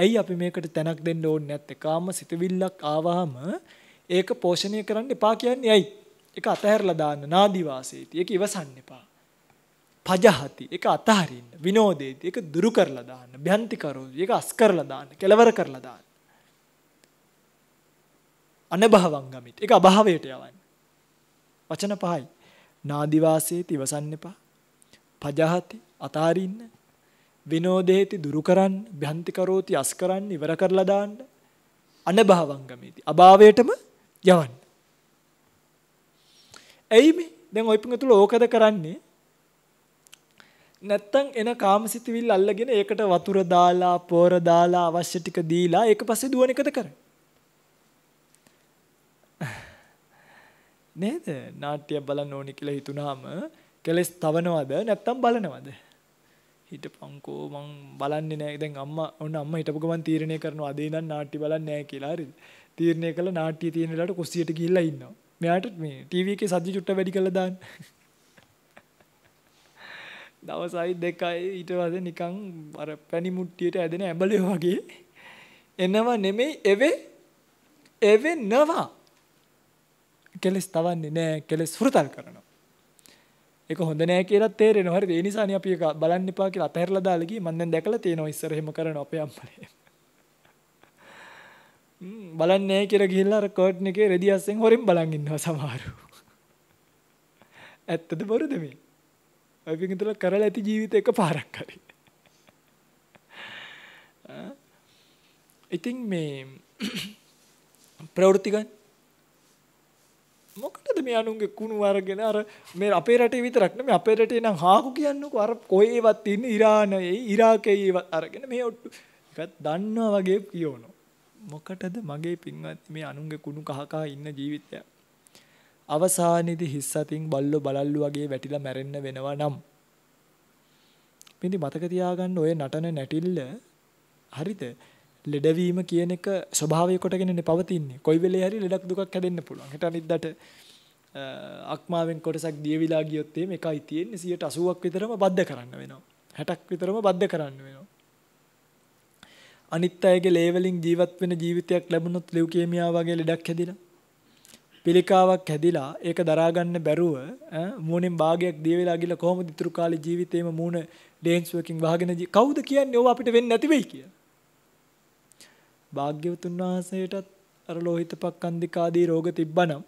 ඇයි අපි මේකට තැනක් දෙන්න ඕනේ නැත්තේ? කාම සිතවිල්ලක් ආවහම ඒක පෝෂණය කරන්න එපා කියන්නේ ඇයි? ඒක අතහැරලා දාන්න නාදිවාසීති. ඒක ඉවසන්න එපා. පජහති. ඒක අතහරින්න. විනෝදේති. ඒක දුරු කරලා දාන්න. භ්‍යන්ති කරෝති. ඒක අස් කරලා දාන්න. කෙලවර කරලා දාන්න. අනභවං ගමිත. ඒක අභාවයට යවන්න. වචන පහයි. නාදි වාසේති ඉවසන්න එපා. පජහති අතාරින්න. විනෝදේති දුරු කරන්න. භ්‍යන්ති කරෝති අස් කරන්න. ඉවර කරලා දාන්න. අනභවං ගමිත. අභාවයටම යවන්න. ඇයි මේ? දැන් ওই පිංගතුල ඕකද කරන්නේ? නැත්තම් එන කාමසිතවිල්ල අල්ලගෙන ඒකට වතුර දාලා පොර දාලා අවශ්‍ය ටික දීලා ඒක පස්සේ දුවන එකද කර නේද නාට්‍ය බලන්න ඕනි කියලා හිතුනාම කෙලස් තවනවද නැත්තම් බලනවද හිටපන්කෝ මං බලන්නේ නැහැ දැන් අම්මා ඔන්න අම්මා හිටපු ගමන් තීරණය කරනවා අද ඉඳන් නාට්‍ය බලන්නේ නැහැ කියලා හරිද තීරණය කළා නාට්‍ය තියෙන වෙලාවට කුස්සියට ගිහිල්ලා ඉන්නවා මෙයාට මේ ටීවී එකේ සද්ද චුට්ට වැඩි කරලා දාන්න දවසයි දෙකයි ඊට පස්සේ නිකන් අර පැණි මුට්ටියට ඇදෙන ඇඹලේ වගේ එනව නෙමෙයි එවේ එවෙනවා කෙලස් තවන්නේ නෑ කෙලස් හුරතල් කරනවා ඒක හොඳ නෑ කියලා තේරෙනවා හරිද ඒ නිසානේ අපි ඒක බලන්න එපා කියලා අතහැරලා දාලා ගියේ මම දැන් දැකලා තියෙනවා ඉස්සර එහෙම කරන අපේ අම්මලේ බලන්නේ නෑ කියලා ගිහිල්ලා අර කර්ටන් එකේ රෙදි අස්සෙන් හොරෙන් බලන් ඉන්නවා සමහරු ඇත්තද බොරුද මේ අපි හිතලා කරලා ඇති ජීවිත එක පාරක් හරි. ඉතින් මේ ප්‍රවෘත්ති ගන්න මොකටද මේ අනුන්ගේ කුණු වර්ගෙන අර මේ අපේ රටේ විතරක් නෙමෙයි අපේ රටේ නම් හාකු කියන්නකෝ අර කොහේවත් ඉන්නේ ඉරානයේ ඉරාකයේ ඒවත් අරගෙන මේ ඔට්ටු එකත් දන්නවා වගේ කියවනවා මොකටද මගේ පින්වත් මේ අනුන්ගේ කුණු කහ කහ ඉන්න ජීවිතයක් අවසානයේදී හිස් අතින් බල්ලෝ බලල්ලු වගේ වැටිලා මැරෙන්න වෙනවා නම් පින්දි මතක තියාගන්න ඔය නටන නැටිල්ල හරිද ලෙඩවීම කියන එක ස්වභාවය කොටගෙනනේ පවතින්නේ කොයි වෙලේ හරි ලෙඩක් දුකක් හැදෙන්න පුළුවන් හිට අනිද්දට අක්මාවෙන් කොටසක් දියවිලා ගියොත් එimhe එකයි තියෙන්නේ 80ක් විතරම බද්ධ කරන්න වෙනවා 60ක් විතරම බද්ධ කරන්න වෙනවා අනිත් අයගේ ලේවලින් ජීවත් වෙන ජීවිතයක් ලැබුණොත් ලිව්කේමියා වගේ ලෙඩක් හැදිලා පිළිකාවක් හැදිලා ඒක දරා ගන්න බැරුව මූණෙන් භාගයක් දිය වෙලා ගිහලා කොහොමද ඉතුරු කාලේ ජීවිතේම මූණ ඩේන්ස් වර්කින් වහගෙන කවුද කියන්නේ ඕවා අපිට වෙන්නේ නැති වෙයි කියලා. භාග්‍යවතුන් වහන්සේටත් අර ලෝහිත පක්ඛන්දිකාදී රෝග තිබ්බනම්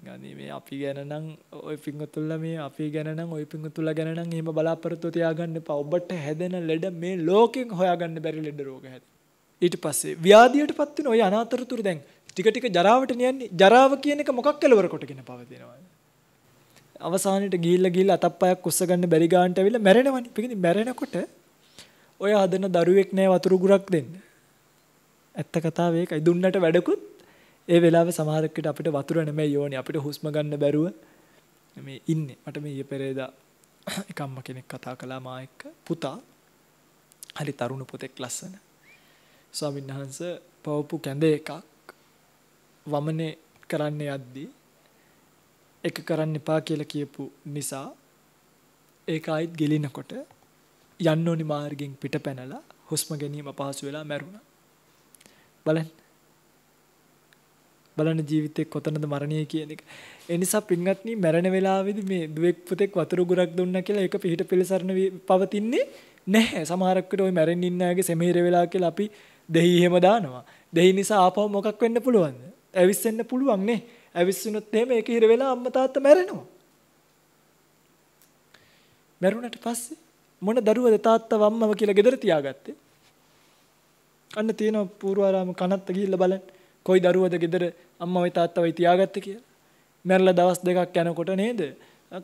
ඉගානේ මේ අපි ගැන නම් ওই පිංගුතුල්ලා මේ අපි ගැන නම් ওই පිංගුතුල්ලා ගැන නම් එහෙම බලාපොරොත්තු තියාගන්න එපා. ඔබට හැදෙන ලෙඩ මේ ලෝකෙන් හොයාගන්න බැරි ලෙඩ රෝග හැදෙන. ඊට පස්සේ ව්‍යාධියටපත් වෙන ওই අනාතරතුරු දැන් ටික ටික ජරාවට නියන්නේ ජරාව කියන එක මොකක් කෙලවර කොටගෙන පවතිනවා අවසානයේට ගිහිල්ලා ගිහිල්ලා අතප්පයක් උස්ස ගන්න බැරි ගන්නට ඇවිල්ලා මැරෙනවනේ පිටින් මැරෙනකොට ඔය හදන දරුවෙක් නෑ වතුරු ගුරක් දෙන්න ඇත්ත කතාව ඒකයි දුන්නට වැඩකුත් ඒ වෙලාවේ සමහරකට අපිට වතුර නෙමෙයි ඕනේ අපිට හුස්ම ගන්න බැරුව මේ ඉන්නේ මට මේ ඊපෙරේදා එක අම්මා කෙනෙක් කතා කළා මා එක්ක පුතා හරි තරුණ පුතෙක් ලස්සන ස්වාමීන් වහන්සේ පවපු කැඳේ එකක් වමනේ කරන්න යද්දී එක කරන්න එපා කියලා කියපු නිසා ඒක ආයෙත් ගෙලිනකොට යන්න ඕනි මාර්ගෙන් පිට පැනලා හුස්ම ගැනීම අපහසු වෙලා මැරුණා. බලන්න. බලන්න ජීවිතේ කොතනද මරණය කියන එක. ඒ නිසා පින්වත්නි මැරෙන වෙලාවේදී මේ දුවෙක් පුතෙක් වතුර ගොරක් දුන්නා කියලා ඒක පිහිට පිළිසරණ පවතින්නේ නැහැ. සමහරක්කට ওই මැරෙන්න ඉන්න අයගේ සෙමීර වෙලා කියලා අපි දෙහි එහෙම දානවා. දෙහි නිසා ආපහු මොකක් වෙන්න පුළුවන්ද? ඇවිස්සෙන්න පුළුවන් නේ. ඇවිස්සුනොත් එහෙම ඒක හිර වෙලා අම්මා තාත්තා මැරෙනවා. මැරුණට පස්සේ මොන දරුවද තාත්තා වම්මව කියලා ගෙදර තියාගත්තේ? අන්න තියෙනවා පූර්වාරාම කනත්ත ගිහිල්ලා බලන්න. කොයි දරුවද ගෙදර අම්මවයි තාත්තවයි තියාගත්තේ කියලා. මැරලා දවස් දෙකක් යනකොට නේද?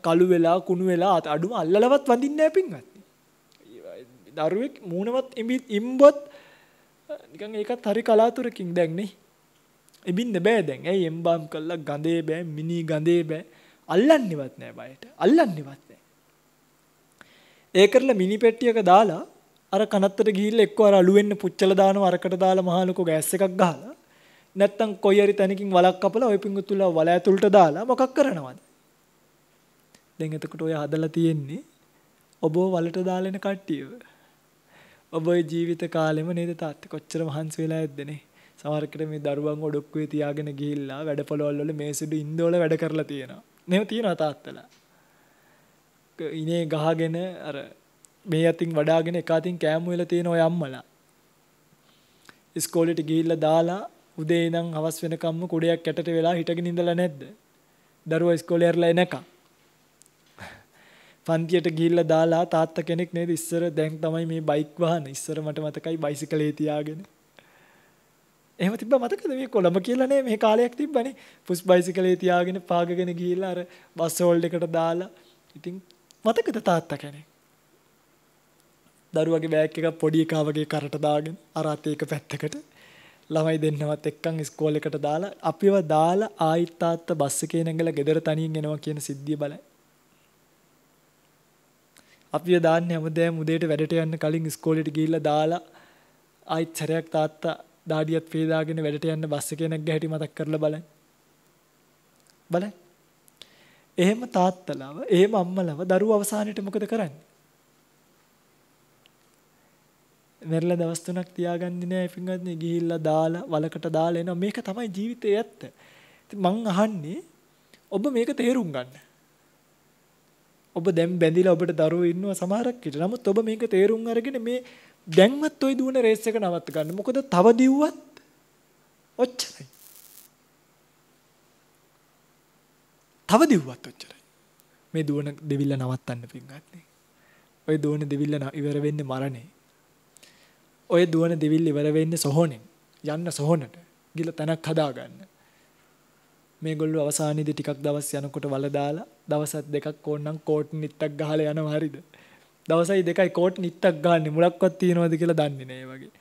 කළු වෙලා කුණු වෙලා අඩුම අල්ලලවත් වඳින්නේ නැහැ පින්වත්. දරුවෙක් මූණවත් ඉඹොත් නිකන් ඒකත් හරි කලාතුරකින් දැන් නේ. එබින්න බෑ දැන්. ඇයි එම්බම් කළා ගඳේ බෑ, මිනි ගඳේ බෑ. අල්ලන්නේවත් නෑ බයට. අල්ලන්නේවත් නෑ. ඒ කරලා මිනි පෙට්ටියක දාලා අර කනත්තට ගිහිල්ලා එක්ක අර අලු වෙන්න පුච්චලා දානවා අරකට දාලා මහා ලොකු ගෑස් එකක් ගහලා නැත්තම් කොයි හරි තැනකින් වලක් කපලා ওই පිංගුතුලා වල ඇතුළට දාලා මොකක් කරනවද? දැන් එතකොට ඔය හදලා තියෙන්නේ ඔබව වලට දාලෙන කට්ටියව. ඔබ ජීවිත කාලෙම නේද තාත්තා කොච්චර මහන්සි වෙලා ඇද්දනේ. සමහරකට මේ දරුවන් ඔඩොක්කුවේ තියාගෙන ගිහිල්ලා වැඩ පොළවල් වල මේසෙදු ඉන්දෝල වැඩ කරලා තියෙනවා. මේව තියෙනවා තාත්තලා. ඉනේ ගහගෙන අර මේ අතින් වඩාගෙන එක අතින් කෑම වෙලා තියෙන ඔය අම්මලා. ඉස්කෝලේට ගිහිල්ලා දාලා උදේ ඉඳන් හවස් වෙනකම්ම කුඩයක් යටට වෙලා හිටගෙන ඉඳලා නැද්ද? දරුවා ඉස්කෝලේ යරලා එනකම්. පන්තියට ගිහිල්ලා දාලා තාත්තා කෙනෙක් නේද ඉස්සර දැන් තමයි මේ බයික් වහන. ඉස්සර මට මතකයි බයිසිකලේ තියාගෙන එහෙම තිබ්බා මතකද මේ කොළඹ කියලානේ මේ කාලයක් තිබ්බනේ පුස් බයිසිකලේ තියාගෙන පාගගෙන ගිහිල්ලා අර බස් හෝල්ඩ් එකට දාලා ඉතින් මතකද තාත්තා කෙනෙක් දරුවගේ බෑග් එක පොඩි එකා වගේ කරට දාගෙන අරත් ඒක පැත්තකට ළමයි දෙන්නවත් එක්කන් ස්කෝල් එකට දාලා අපිව දාලා ආයිත් තාත්තා බස් එකේ නැගලා ගෙදර තනියෙන් එනවා කියන සිද්ධිය බලයි. අපිව දාන්නේ හැමදාම උදේට වැඩට යන්න කලින් ස්කෝලේට ගිහිල්ලා දාලා ආයිත් සැරයක් තාත්තා දාඩියත් පේදාගෙන වැඩට යන්න බස් එකේ නැග්ග හැටි මතක් කරලා බලන්න. බලන්න. එහෙම තාත්තලව, එහෙම අම්මලව දරුවෝ අවසානයේට මොකද කරන්නේ? මෙරළ දවස් තුනක් තියාගන්නේ නැහැ පිංගත්නේ ගිහිල්ලා දාලා වලකට දාලා එනවා මේක තමයි ජීවිතේ ඇත්ත. ඉතින් මං අහන්නේ ඔබ මේක තේරුම් ගන්න. ඔබ දැන් බැඳිලා ඔබට දරුවෝ ඉන්නවා සමහරක් ඊට. නමුත් ඔබ මේක තේරුම් අරගෙන මේ දැන්වත් ওই දුවන රේස් එක නවත්ත ගන්න. මොකද තව දිව්වත් ඔච්චරයි. තව දිව්වත් ඔච්චරයි. මේ දුවන දෙවිල්ල නවත්තන්න පින්වත්නි. ওই දුවන දෙවිල්ල ඉවර වෙන්නේ මරණේ. ඔය දුවන දෙවිල්ල ඉවර වෙන්නේ සොහොනෙන්. යන්න සොහොනට. ගිල තැනක් හදාගන්න. මේගොල්ලෝ අවසානයේදී ටිකක් දවස් යනකොට වල දාලා දවසක් දෙකක් ඕනනම් කෝට් නිට්ටක් ගහලා යනවා හරිද? දවසයි දෙකයි කෝට් නිට්ටක් ගන්න මුලක්වත් තියෙනවද කියලා දන්නේ නෑ වගේ.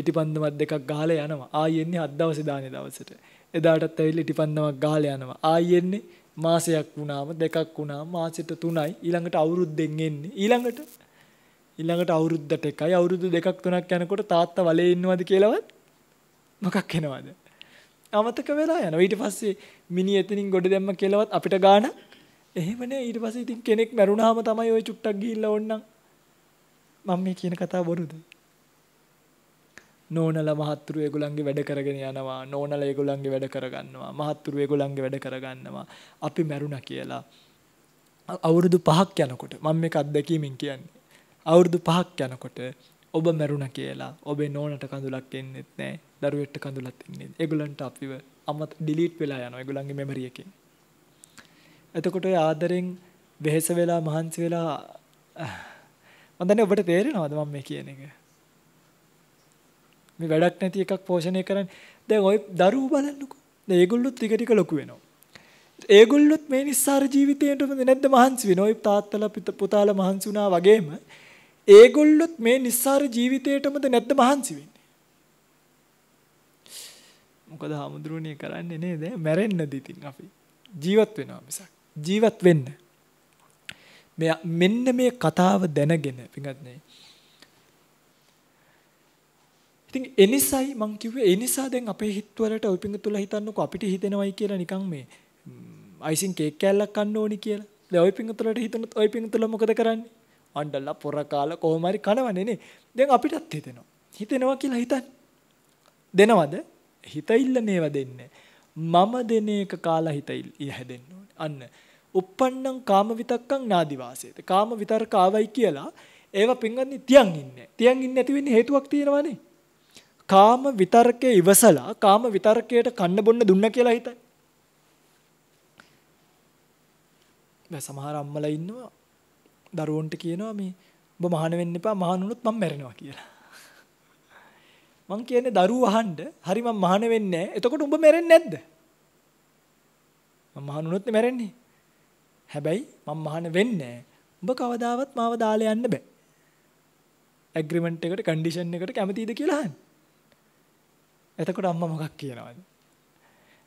ඉටිපන්දමක් දෙකක් ගහලා යනවා. ආයි එන්නේ හත් දවසේ දානේ දවසට. එදාටත් ඇවිල්ලා ඉටිපන්දමක් ගහලා යනවා. ආයි එන්නේ මාසයක් වුණාම දෙකක් වුණාම මාසෙට තුනයි ඊළඟට අවුරුද්දෙන් එන්නේ. ඊළඟට ඊළඟට අවුරුද්දට එකයි අවුරුදු දෙකක් තුනක් යනකොට තාත්තා වලේ ඉන්නවද කියලාවත් මොකක් එනවද? අමතක වෙලා යනවා. ඊට පස්සේ මිනි එතනින් ගොඩ දැම්ම කියලාවත් අපිට ගාණක් එහෙම නෑ ඊට පස්සේ ඉතින් කෙනෙක් මැරුණාම තමයි ওই චුට්ටක් ගිහිල්ලා ඕන්නම්. මම මේ කියන කතාව බොරුද? නෝනල මහත්තුරු ඒගොල්ලන්ගේ වැඩ කරගෙන යනවා. නෝනල ඒගොල්ලන්ගේ වැඩ කරගන්නවා. මහත්තුරු ඒගොල්ලන්ගේ වැඩ කරගන්නවා. අපි මැරුණා කියලා. අවුරුදු 5ක් යනකොට මම මේක අත්දැකීමෙන් කියන්නේ. අවුරුදු 5ක් යනකොට ඔබ මැරුණා කියලා ඔබේ නෝනට කඳුලක් එන්නෙත් නෑ. දරුවෙක්ට කඳුලක් එන්නේ. ඒගොල්ලන්ට අපිව අමත ඩිලීට් වෙලා යනවා ඒගොල්ලන්ගේ මෙමරි එකෙන්. එතකොට ඔය ආදරෙන් වෙහෙස වෙලා මහන්සි වෙලා මම දන්නේ ඔබට තේරෙනවද මම මේ කියන එක? මේ වැඩක් නැති එකක් පෝෂණය කරන්නේ. දැන් ওই දරුවෝ බලන්නකෝ. දැන් ඒගොල්ලොත් ටික ටික ලොකු වෙනවා. ඒගොල්ලොත් මේ නිස්සාර ජීවිතේටම නැද්ද මහන්සි වෙන්නේ? ওই තාත්තලා පුතාලා මහන්සි වුණා වගේම ඒගොල්ලොත් මේ නිස්සාර ජීවිතේටමද නැද්ද මහන්සි වෙන්නේ? මොකද හාමුදුරුවනේ කරන්නේ නේද? මැරෙන්නද ඉතින් අපි. ජීවත් වෙනවා මිසක් ජීවත් වෙන්න. මෙන්න මේ කතාව දැනගෙන පිටත්නේ. ඉතින් එනිසයි මං කිව්වේ එනිසා දැන් අපේ හිතවලට ওই පිඟු තුල හිතන්නකෝ අපිට හිතෙනවයි කියලා නිකන් මේ අයිසින් කේක් කෑල්ලක් කන්න ඕනි කියලා. දැන් ওই පිඟු තුලට හිතනොත් ওই පිඟු තුල මොකද කරන්නේ? අඬලා පොර කාලා කොහොම හරි කනවනේ නේ. දැන් අපිටත් හිතෙනවා. හිතෙනවා කියලා හිතන්න. දෙනවද? හිතILLා මේවා දෙන්නේ. මම දෙන එක කාලා හිතILLා හැදෙන්න ඕනේ. අන්න uppannam කාම විතක්කං නාදි වාසේත. කාම විතරක ආවයි කියලා ඒව පින්වත්නි තියන් ඉන්නේ. තියන් ඉන්නේ නැති වෙන්නේ හේතුවක් තියෙනවානේ. කාම විතරකේ ඉවසලා කාම විතරකයට කන්න බොන්න දුන්න කියලා හිතයි. දැන් සමහර අම්මලා ඉන්නවා දරුවන්ට කියනවා මේ ඔබ මහාන වෙන්න එපා මහාන වුණොත් මම මැරෙනවා කියලා. මං කියන්නේ දරුවෝ අහන්න හරි මම මහාන වෙන්නේ නැහැ. එතකොට උඹ මැරෙන්නේ නැද්ද? මම මහාන වුණොත් නේ මැරෙන්නේ. හැබැයි මම මහාන වෙන්නේ උඹ කවදාවත් මාව දාලා යන්න බෑ. ඇග්‍රීමන්ට් එකට කන්ඩිෂන් එකට කැමතිද කියලා අහන්න. එතකොට අම්මා මොකක් කියනවද?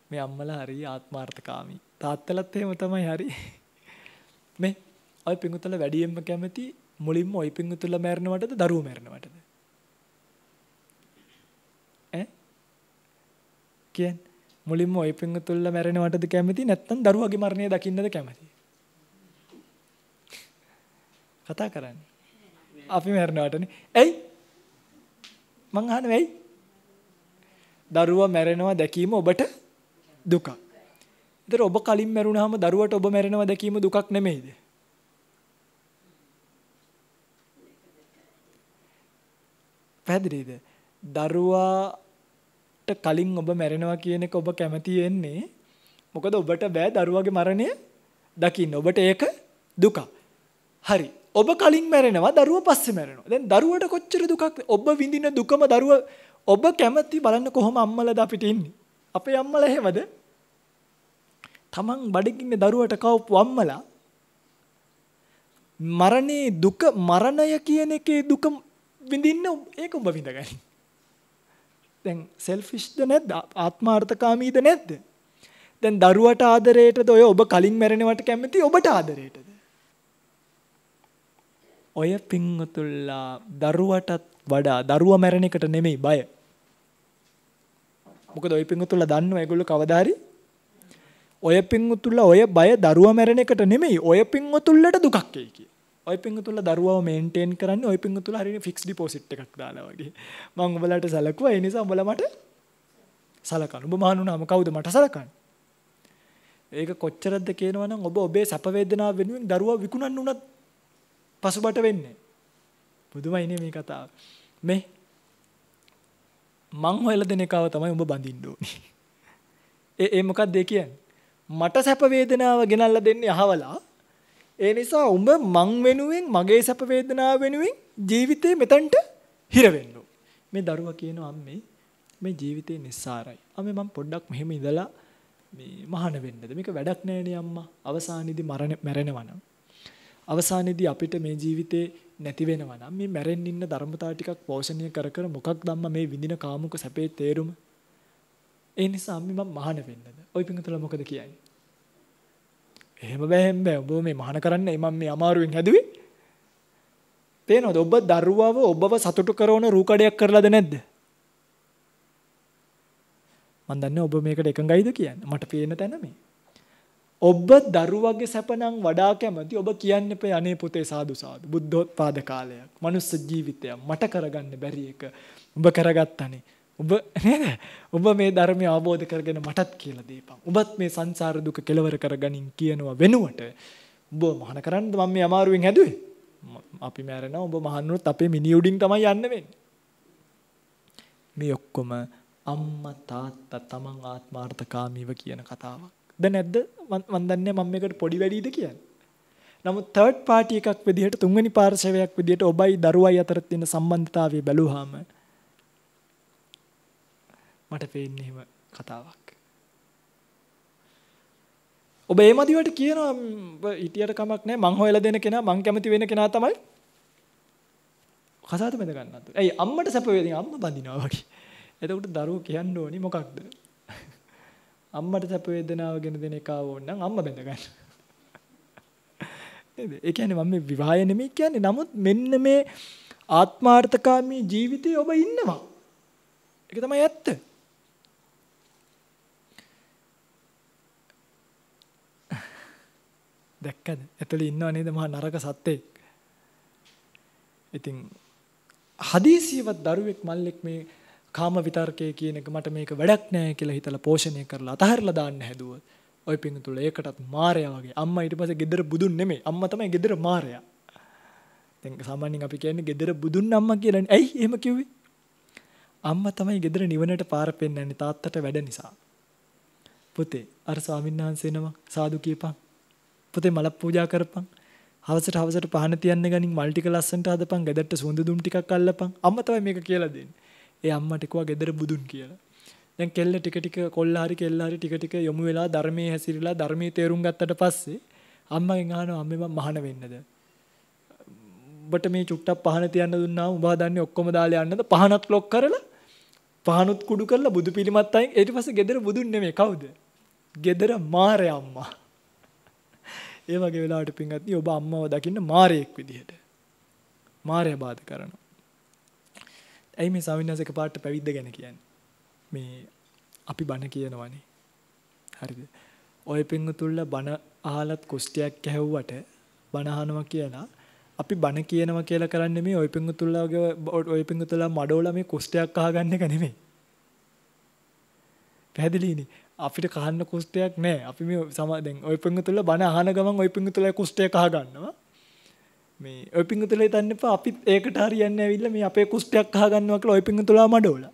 මේ අම්මලා හරි ආත්මార్థකාමී. තාත්තලත් එහෙම තමයි හරි. මේ ඔය පිංගුතල වැඩියෙන්ම කැමති මුලින්ම ඔය පිංගුතල මැරෙනවටද දරුවෝ මැරෙනවටද? ඈ? කියන්නේ මුලින්ම ඔය පිංගුතල මැරෙනවටද කැමති නැත්නම් දරුවාගේ මරණය දකින්නද කැමති? කතා කරන්නේ. අපි මැරෙනවටනේ. ඇයි? මං අහන්නේ ඇයි? දරුවා මැරෙනවා දැකීම ඔබට දුකක්. ඒතර ඔබ කලින් මැරුණාම දරුවට ඔබ මැරෙනවා දැකීම දුකක් නෙමෙයිද? පැහැදිලිද? දරුවාට කලින් ඔබ මැරෙනවා කියන එක ඔබ කැමති වෙන්නේ මොකද ඔබට බෑ දරුවාගේ මරණය දකින්න. ඔබට ඒක දුක. හරි. ඔබ කලින් මැරෙනවා දරුවා පස්සේ මැරෙනවා. දැන් දරුවට කොච්චර දුකක් ඔබ විඳින දුකම දරුවා ඔබ කැමති බලන්න කොහොම අම්මලාද අපිට ඉන්නේ. අපේ අම්මලා එහෙමද? Taman බඩගින් ඉන්න දරුවට කවපු අම්මලා මරණේ දුක මරණය කියන එකේ දුක විඳින්න ඒක ඔබ විඳගන්න. දැන් selfishද නැද්ද? ආත්මාර්ථකාමීද නැද්ද? දැන් දරුවට ආදරයටද ඔය ඔබ කලින් මැරෙනවට කැමති ඔබට ආදරයටද? ඔය පිංහතුල්ලා දරුවටත් වඩා දරුව මැරණ එකට නෙමෙයි බය මොක දොයි පිංහතුල දන්න ඇගුලු කවධාරි ඔය පිංහතුල්ල ඔය බය දරුව මැරණ එකට නෙමෙයි ඔය පිංහතුල්ලට දුකක්කේ කිය ඔය පිංහතුල දරුව මේන්ටේන් කරන්න ඔය පිංහතුල හරි ෆික්ස් ඩිපෝසිට් එකක් දාලා වගේ මං උඹලට සලකුව එනිසා උඹලමට සලකන්න උඹ මහනුනාම කවුද මට සලකන්න ඒක කොච්චරද කියනවනම් ඔබ ඔබේ සැපවේදනාව වෙනුවෙන් දරුවා විකුණන්න උනත් පසුබට වෙන්නේ. බුදුමයිනේ මේ කතාව. මේ මං හොයලා දෙන එකව තමයි උඹ බඳින්න ඕනේ. ඒ ඒ මොකක්ද ඒ කියන්නේ? මට සැප වේදනාව ගෙනල්ලා දෙන්නේ අහවලා. ඒ නිසා උඹ මං වෙනුවෙන් මගේ සැප වේදනාව වෙනුවෙන් ජීවිතේ මෙතනට හිර වෙන්න මේ දරුවා කියනවා අම්මේ මේ ජීවිතේ නිස්සාරයි. අම්මේ මම පොඩ්ඩක් මෙහෙම ඉඳලා මේ මහාන වෙන්නද මේක වැඩක් නෑනේ අම්මා. අවසානයේදී මරණ මැරෙනවා නම් අවසානයේදී අපිට මේ ජීවිතේ නැති වෙනවා නම් මේ මැරෙන්න ඉන්න ධර්මතාව ටිකක් පෝෂණය කර කර මොකක් ධම්ම මේ විඳින කාමුක සැපේ තේරුම ඒ නිසා අම්මි මම මහාන වෙන්නද ওই පිංගුතල මොකද කියන්නේ එහෙම බෑ එහෙම බෑ ඔබ මේ මහාන කරන්නේ මම මේ අමාරුවෙන් හැදුවේ තේනවද ඔබ දරුවව ඔබව සතුටු කරන රූකඩයක් කරලාද නැද්ද මම දන්නේ ඔබ මේකට එකඟයිද කියන්නේ මට පේන තැන මේ ඔබ දරුවගේ සැපනම් වඩා කැමති ඔබ කියන්න එපේ අනේ පුතේ සාදු සාදු බුද්ධෝත්පාද කාලයක් මනුස්ස ජීවිතයක් මට කරගන්න බැරි එක ඔබ කරගත්තනේ ඔබ නේද ඔබ මේ ධර්මය අවබෝධ කරගෙන මටත් කියලා දීපන් ඔබත් මේ සංසාර දුක කෙලවර කරගනින් කියනවා වෙනුවට ඔබ මහාන කරන්නද මම මේ අමාරුවෙන් හැදුවේ අපි මැරෙනවා ඔබ මහාන් වුණොත් අපේ මිනි උඩින් තමයි යන්න වෙන්නේ මේ ඔක්කොම අම්මා තාත්තා තමන් ආත්මార్థකාමීව කියන කතාවක් ද නැද්ද මන් දන්නේ මම මේකට පොඩි වැඩිද කියන්නේ. නමුත් තර්ඩ් පාටි එකක් විදිහට තුන්වෙනි පාර්ශවයක් විදිහට ඔබයි දරුවයි අතර තියෙන සම්බන්ධතාවය බැලුවාම මට පේන්නේ එහෙම කතාවක්. ඔබ ඒ මදිවට කියනවා හිටියට කමක් නැහැ මං හොයලා දෙන කෙනා මං කැමති වෙන කෙනා තමයි කසාද බඳ ගන්නත්. ඇයි අම්මට සැප වේදින් අම්ම බඳිනවා වගේ. එතකොට දරුවෝ කියන්න ඕනි මොකක්ද? අම්මට සැප වේදනාව ගෙන දෙන එක ඕනනම් අම්ම බඳ ගන්න. නේද? ඒ කියන්නේ මම මේ විවාහය නෙමෙයි කියන්නේ. නමුත් මෙන්න මේ ආත්මාර්ථකාමී ජීවිතේ ඔබ ඉන්නවා. ඒක තමයි ඇත්ත. දැක්කද? ඇතුළේ ඉන්නව නේද මහා නරක සත්ත්වෙක්. ඉතින් හදීසියවත් දරුවෙක් මල්ලෙක් මේ කාම විතර්කය කියන එක මට මේක වැඩක් නෑ කියලා හිතලා පෝෂණය කරලා අතහැරලා දාන්න හැදුවොත් ওই පිංගුතුල ඒකටත් මායя වගේ. අම්මා ඊට පස්සේ gedara බුදුන් නෙමෙයි. අම්මා තමයි gedara මායя. දැන් සාමාන්‍යයෙන් අපි කියන්නේ gedara බුදුන් අම්මා කියලානේ. ඇයි එහෙම කිව්වේ? අම්මා තමයි gedara නිවනට පාර පෙන්වන්නේ තාත්තට වැඩ නිසා. පුතේ අර ස්වාමීන් වහන්සේ නම සාදු කියපන්. පුතේ මල පූජා කරපන්. හවසට හවසට පහන තියන්න ගනින් මල් ටික ලස්සනට හදපන්. ගෙදරට සුවඳ දුම් ටිකක් අල්ලපන්. අම්මා තමයි මේක කියලා දෙන්නේ. ඒ අම්මට කිව්වා ගෙදර බුදුන් කියලා. දැන් කෙල්ල ටික ටික කොල්ල හරි කෙල්ල හරි ටික ටික යොමු වෙලා ධර්මයේ හැසිරලා ධර්මයේ තේරුම් ගත්තට පස්සේ අම්මගෙන් අහනවා අම්මේ මම මහාන වෙන්නද? ඔබට මේ චුට්ටක් පහන තියන්න දුන්නාම ඔබ හදන්නේ ඔක්කොම දාලා යන්නද? පහනත් ලොක් කරලා පහනුත් කුඩු කරලා බුදු පිළිමත් අයින් ඊට පස්සේ ගෙදර බුදුන් නෙමෙයි කවුද? ගෙදර මාරේ අම්මා. ඒ වගේ වෙලාවට පින්වත්නි ඔබ අම්මව දකින්න මාරයෙක් විදිහට. මාරය බාධා කරනවා. ඇයි මේ සාමින්නාස එකපාරට පැවිද්ද ගැන කියන්නේ මේ අපි බණ කියනවනේ හරිද ඔය පින්තුල්ලා බණ අහලත් කුස්ටියක් ඇහුවට බණ අහනවා කියලා අපි බණ කියනවා කියලා කරන්නේ මේ ඔය පින්තුල්ලාගේ ඔය පින්තුල්ලා මඩෝලා මේ කුස්ටියක් අහගන්න එක නෙමෙයි පැහැදිලිනේ අපිට කහන්න කුස්ටයක් නෑ අපි මේ සමා දැන් ඔය පින්තුල්ලා බණ අහන ගමන් ඔය පින්තුල්ලා කුස්ටියක් අහගන්නවා මේ ඔය පිංගුතුල හිතන්න එපා අපි ඒකට හරියන්නේ ඇවිල්ලා මේ අපේ කුෂ්ටයක් අහගන්නවා කියලා ඔය පිංගුතුලා මඩෝලා.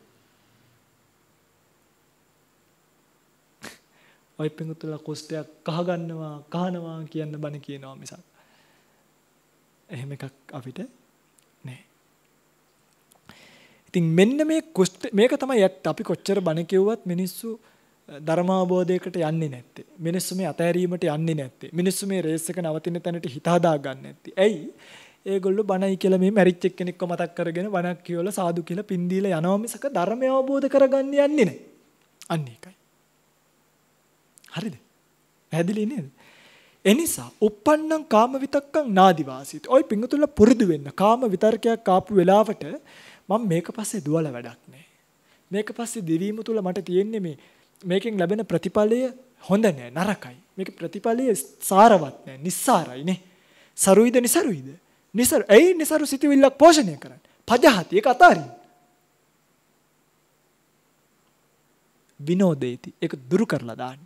ඔය පිංගුතුලා කුෂ්ටයක් කහගන්නවා කහනවා කියන්න බණ කියනවා මිසක්. එහෙම එකක් අපිට නෑ. ඉතින් මෙන්න මේ කුෂ්ට මේක තමයි ඇත්ත අපි කොච්චර බණ කිව්වත් මිනිස්සු ධර්මාබෝධයකට යන්නේ නැත්තේ. මිනිස්සු මේ අතෑරීමට යන්නේ නැත්තේ. මිනිස්සු මේ රේස් එක නවතින තැනට හිත හදා ගන්න නැත්තේ. ඇයි? ඒගොල්ලෝ බණයි කියලා මේ මැරිච් එක්කෙනෙක්ව මතක් කරගෙන බණක් කියවලා සාදු කියලා පින් දීලා යනවා මිසක ධර්මය අවබෝධ කරගන්න යන්නේ නැහැ. අන්න ඒකයි. හරිද? පැහැදිලි නේද? එනිසා uppannam කාම විතක්කම් නාදිවාසිත. ඔයි පිංගුතුල පුරුදු වෙන්න. කාම විතර්කයක් ආපු වෙලාවට මම මේක පස්සේ දුවලා වැඩක් නැහැ. මේක පස්සේ දිවීම තුල මට තියෙන්නේ මේ මේකෙන් ලැබෙන ප්‍රතිඵලය හොඳ නෑ නරකයි. මේක ප්‍රතිඵලය සාරවත් නෑ නිස්සාරයිනේ. සරුයිද નિසරුයිද? નિසරු. ඇයි નિසරු සිතවිල්ලක් පෝෂණය කරන්නේ? පජහති ඒක අතාරින්. විනෝදේති ඒක දුරු කරලා දාන්න.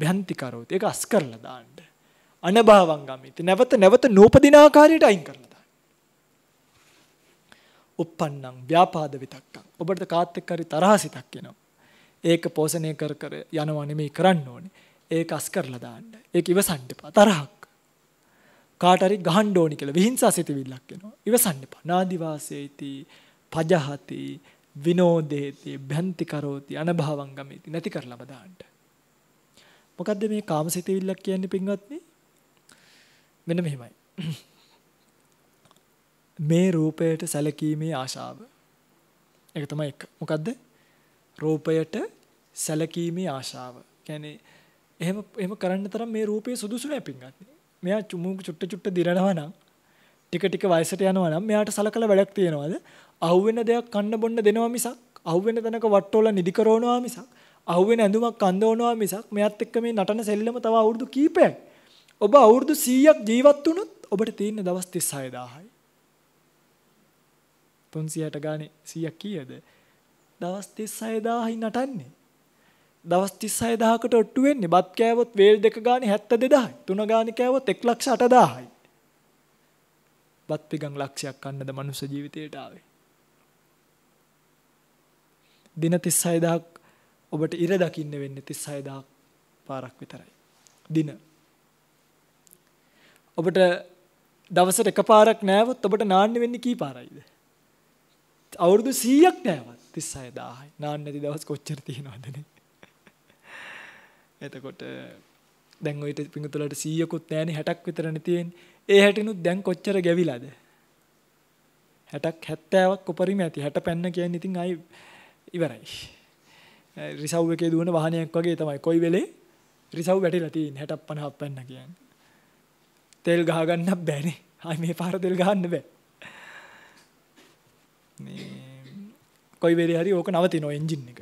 භ්‍යන්ති කරෝති ඒක අස් කරලා දාන්න. අනභවංගමිති නැවත නැවත නූපදින ආකාරයට අයින් කරලා දාන්න. uppannam ව්‍යාපාද විතක්කම් ඔබට කාත් එක්ක හරි තරහ සිතක් එනවා. ඒක පෝෂණය කර කර යනවා නෙමෙයි කරන්න ඕනේ. ඒක අස් කරලා දාන්න. ඒක ඉවසන්න එපා. තරහක්. කාට හරි ගහන්න ඕනි කියලා විහිංසා සිතවිල්ලක් එනවා. ඉවසන්න එපා. නාදිවාසේති පජහති විනෝදේති බ්‍යන්ති කරෝති අනභවං ගමේති නැති කරලම දාන්න. මොකද්ද මේ කාමසිතවිල්ලක් කියන්නේ පින්වත්නි? මෙන්න මෙහෙමයි. මේ රූපයට සැලකීමේ ආශාව ඒක තමයි එක. මොකද්ද? රූපයට සැලකීමේ ආශාව. කියන්නේ එහෙම එහෙම කරන්න තරම් මේ රූපේ සුදුසු නෑ පිංගත්. මෙයා චුමුක් චුට්ට චුට්ට දිරනවා නම් ටික ටික වයසට යනවා නම් මෙයාට සලකලා වැඩක් තියනවාද? අහුවෙන දෙයක් කන්න බොන්න දෙනවා මිසක් අහුවෙන තැනක වට්ටෝලා නිදි කරවනවා මිසක් අහුවෙන ඇඳුමක් අඳවනවා මිසක් මෙයත් එක්ක මේ නටන සෙල්ලම තව අවුරුදු කීපයක් ඔබ අවුරුදු 100ක් ජීවත් වුණොත් ඔබට තියෙන දවස් 36000යි තුන්සියට ගානේ සියක් කියද දවස් තිස් සයදාහි නටන්නේ දවස් තිස් සයදාහකට ඔට්ටු වෙන්නේ බත් කෑවොත් වේල් දෙක ගානේ හැත්ත දෙදායි තුන ගානේ කෑවොත් එක් ලක්ෂ අටදාහයි බත් පිගන් ලක්ෂයක් කන්නද මනුස්ස ජීවිතයට ආවේ දින තිස් සයදාහක් ඔබට ඉර දකින්න වෙන්නේ තිස් සයදාහක් පාරක් විතරයි දින ඔබට දවසට එකපාරක් නෑවොත් ඔබට නාන්න වෙන්නේ කී පාරයිද අවුරුදු 100ක් නෑවත් 36000යි. නාන්න නැති දවස් කොච්චර තියෙනවදනේ. එතකොට දැන් ඔය පිඟුතුලට 100කුත් නෑනේ 60ක් විතරනේ තියෙන්නේ. ඒ 60නුත් දැන් කොච්චර ගැවිලාද? 60ක් 70ක් උපරිම ඇති. 60 පැන්න කියන්නේ ඉතින් ආයි ඉවරයි. රිසව් එකේ දුවන වාහනයක් වගේ තමයි. කොයි වෙලේ රිසව් වැටිලා තියෙන්නේ 60 50ක් පැන්න කියන්නේ. තෙල් ගහ ගන්නත් බෑනේ. ආයි මේ පාර තෙල් ගහන්න බෑ. කොයි වෙලේ හරි ඕක නවතිනවා එන්ජින් එක.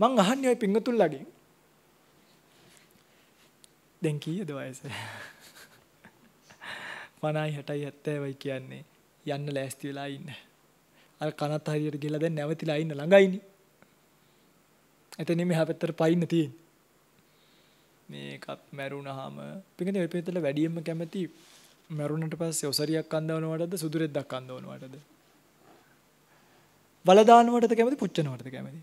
මං අහන්නේ ඔය පිංගුතුල්ලාගෙන්. දැන් කීයද වයස? 50යි 60යි 70යි කියන්නේ යන්න ලෑස්ති වෙලා ඉන්න. අර කනත් හරියට ගිහලා දැන් නැවතිලා ඉන්න ළඟයිනේ. එතනින් මෙහා පැත්තට පයින්න තියෙන්නේ. මේකත් මැරුණාම පිටින් ඔය පැත්තට වැඩියෙන්ම කැමති මැරුණට පස්සේ ඔසරියක් අඳවනවටද සුදුරෙද්දක් අඳවනවටද? වල දානවටද කැමති පුච්චනවටද කැමති?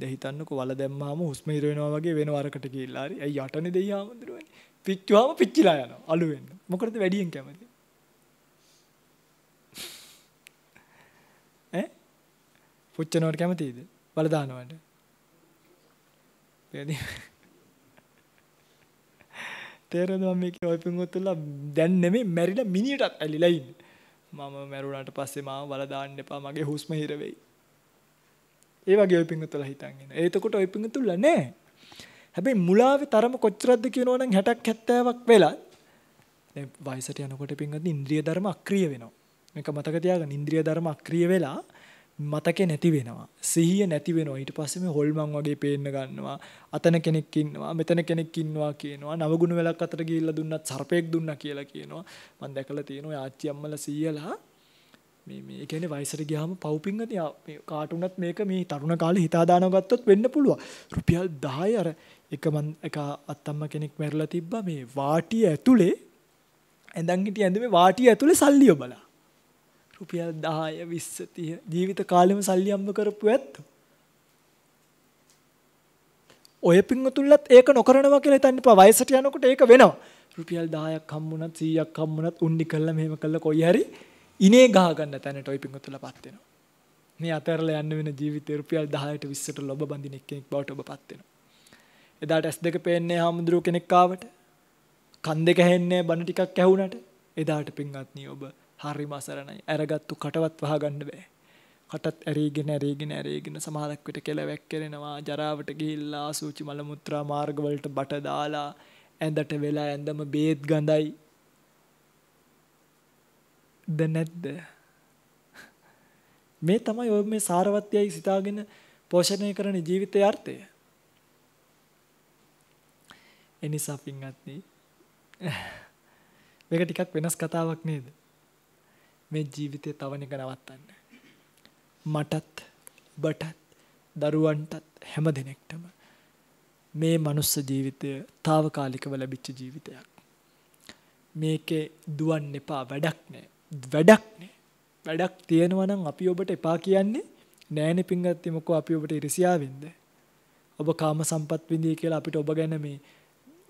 දැන් හිතන්නකෝ වල දැම්මම හුස්ම හිර වෙනවා වගේ වෙන වරකට ගිහිල්ලා හරි. ඇයි යටනේ දෙයියා හමුදුරන්නේ? පිච්චුවාම පිච්චිලා යනවා අලු වෙන්න. මොකටද වැඩියෙන් කැමති? ඈ? පුච්චනවට කැමතිද? වල දානවට? වැඩි තේරෙනවද මම මේ ඔය පිංගුතුලා දැන් නෙමෙයි මැරිලා මිනියටත් ඇලිලා ඉන්නේ. මම මැරුණාට පස්සේ මාව වල දාන්න එපා මගේ හුස්ම හිර වෙයි. ඒ වගේ ඔය පිංගුතුලා හිතන් ඉන්න. එතකොට ඔය පිංගුතුලා නෑ. හැබැයි මුලාවේ තරම කොච්චරද කියනවා නම් 60ක් 70ක් වෙලා දැන් වයසට යනකොට පිංගුතුන් ඉන්ද්‍රිය ධර්ම අක්‍රිය වෙනවා. මේක මතක තියාගන්න ඉන්ද්‍රිය ධර්ම අක්‍රිය වෙලා මතකේ නැති වෙනවා. සිහිය නැති වෙනවා. ඊට පස්සේ මේ හොල්මන් වගේ පේන්න ගන්නවා. අතන කෙනෙක් ඉන්නවා, මෙතන කෙනෙක් ඉන්නවා කියනවා. නවගුණ වෙලක් අතර ගිහිල්ලා දුන්නත් සර්පෙක් දුන්නා කියලා කියනවා. මම දැකලා තියෙනවා ආච්චි අම්මලා සීයලා මේ මේ කියන්නේ වයසට ගියාම පවුපින් ඇති මේ කාට උනත් මේක මේ තරුණ කාලේ හිතා දානව ගත්තොත් වෙන්න පුළුවන්. රුපියල් 10 අර එක මන් එක අත්තම්ම කෙනෙක් මැරලා තිබ්බා මේ වාටිය ඇතුලේ ඇඳන් හිටිය ඇඳුමේ වාටිය ඇතුලේ සල්ලි ඔබලා. රුපියල් 10 20 30 ජීවිත කාලෙම සල්ලි අම්බ කරපු ඇත්තෝ. ඔය පින්වතුන්ලත් ඒක නොකරනවා කියලා හිතන්න එපා. වයසට යනකොට ඒක වෙනවා. රුපියල් 10ක් හම්බුණත් 100ක් හම්බුණත් උන්නි කළා මෙහෙම කළා කොයි හරි ඉනේ ගහ ගන්න තැනට ওই පින්වතුන්ලපත් වෙනවා. මේ අතරලා යන්න වෙන ජීවිතේ රුපියල් 10ට 20ට ලොබ බඳින එක්කෙනෙක් බවට ඔබපත් වෙනවා. එදාට S2 පේන්නේ හාමුදුරුව කෙනෙක් ආවට. කන් දෙක ඇහෙන්නේ බණ ටිකක් ඇහුණාට. එදාට පින්වත්නි ඔබ හරිම අසරණයි. අරගත්තු කටවත් වහගන්න බෑ. කටත් ඇරීගෙන ඇරීගෙන ඇරීගෙන සමහරක් විට කෙලවැක් කරනවා ජරාවට ගිහිල්ලා ආසූචි මල මුත්‍රා මාර්ගවලට බට දාලා ඇඳට වෙලා ඇඳම බේත් ගඳයි. ද නැද්ද? මේ තමයි ඔය මේ සාරවත්යයි සිතාගෙන පෝෂණය කරන ජීවිතයේ අර්ථය. එනිසා පින්වත්නි මේක ටිකක් වෙනස් කතාවක් නේද? මේ ජීවිතේ තවන එක නවත්තන්න. මටත් ඔබටත් දරුවන්ටත් හැම දෙනෙක්ටම මේ මනුස්ස ජීවිතය తాවකාලිකව ලැබිච්ච ජීවිතයක්. මේකේ දුවන්න එපා වැඩක් නෑ. වැඩක් නෑ. වැඩක් තියෙනවා නම් අපි ඔබට එපා කියන්නේ නෑනේ පිංගත්ති මොකෝ අපි ඔබට ඉරිසියාවෙන්ද? ඔබ කාම සම්පත් විඳී කියලා අපිට ඔබ ගැන මේ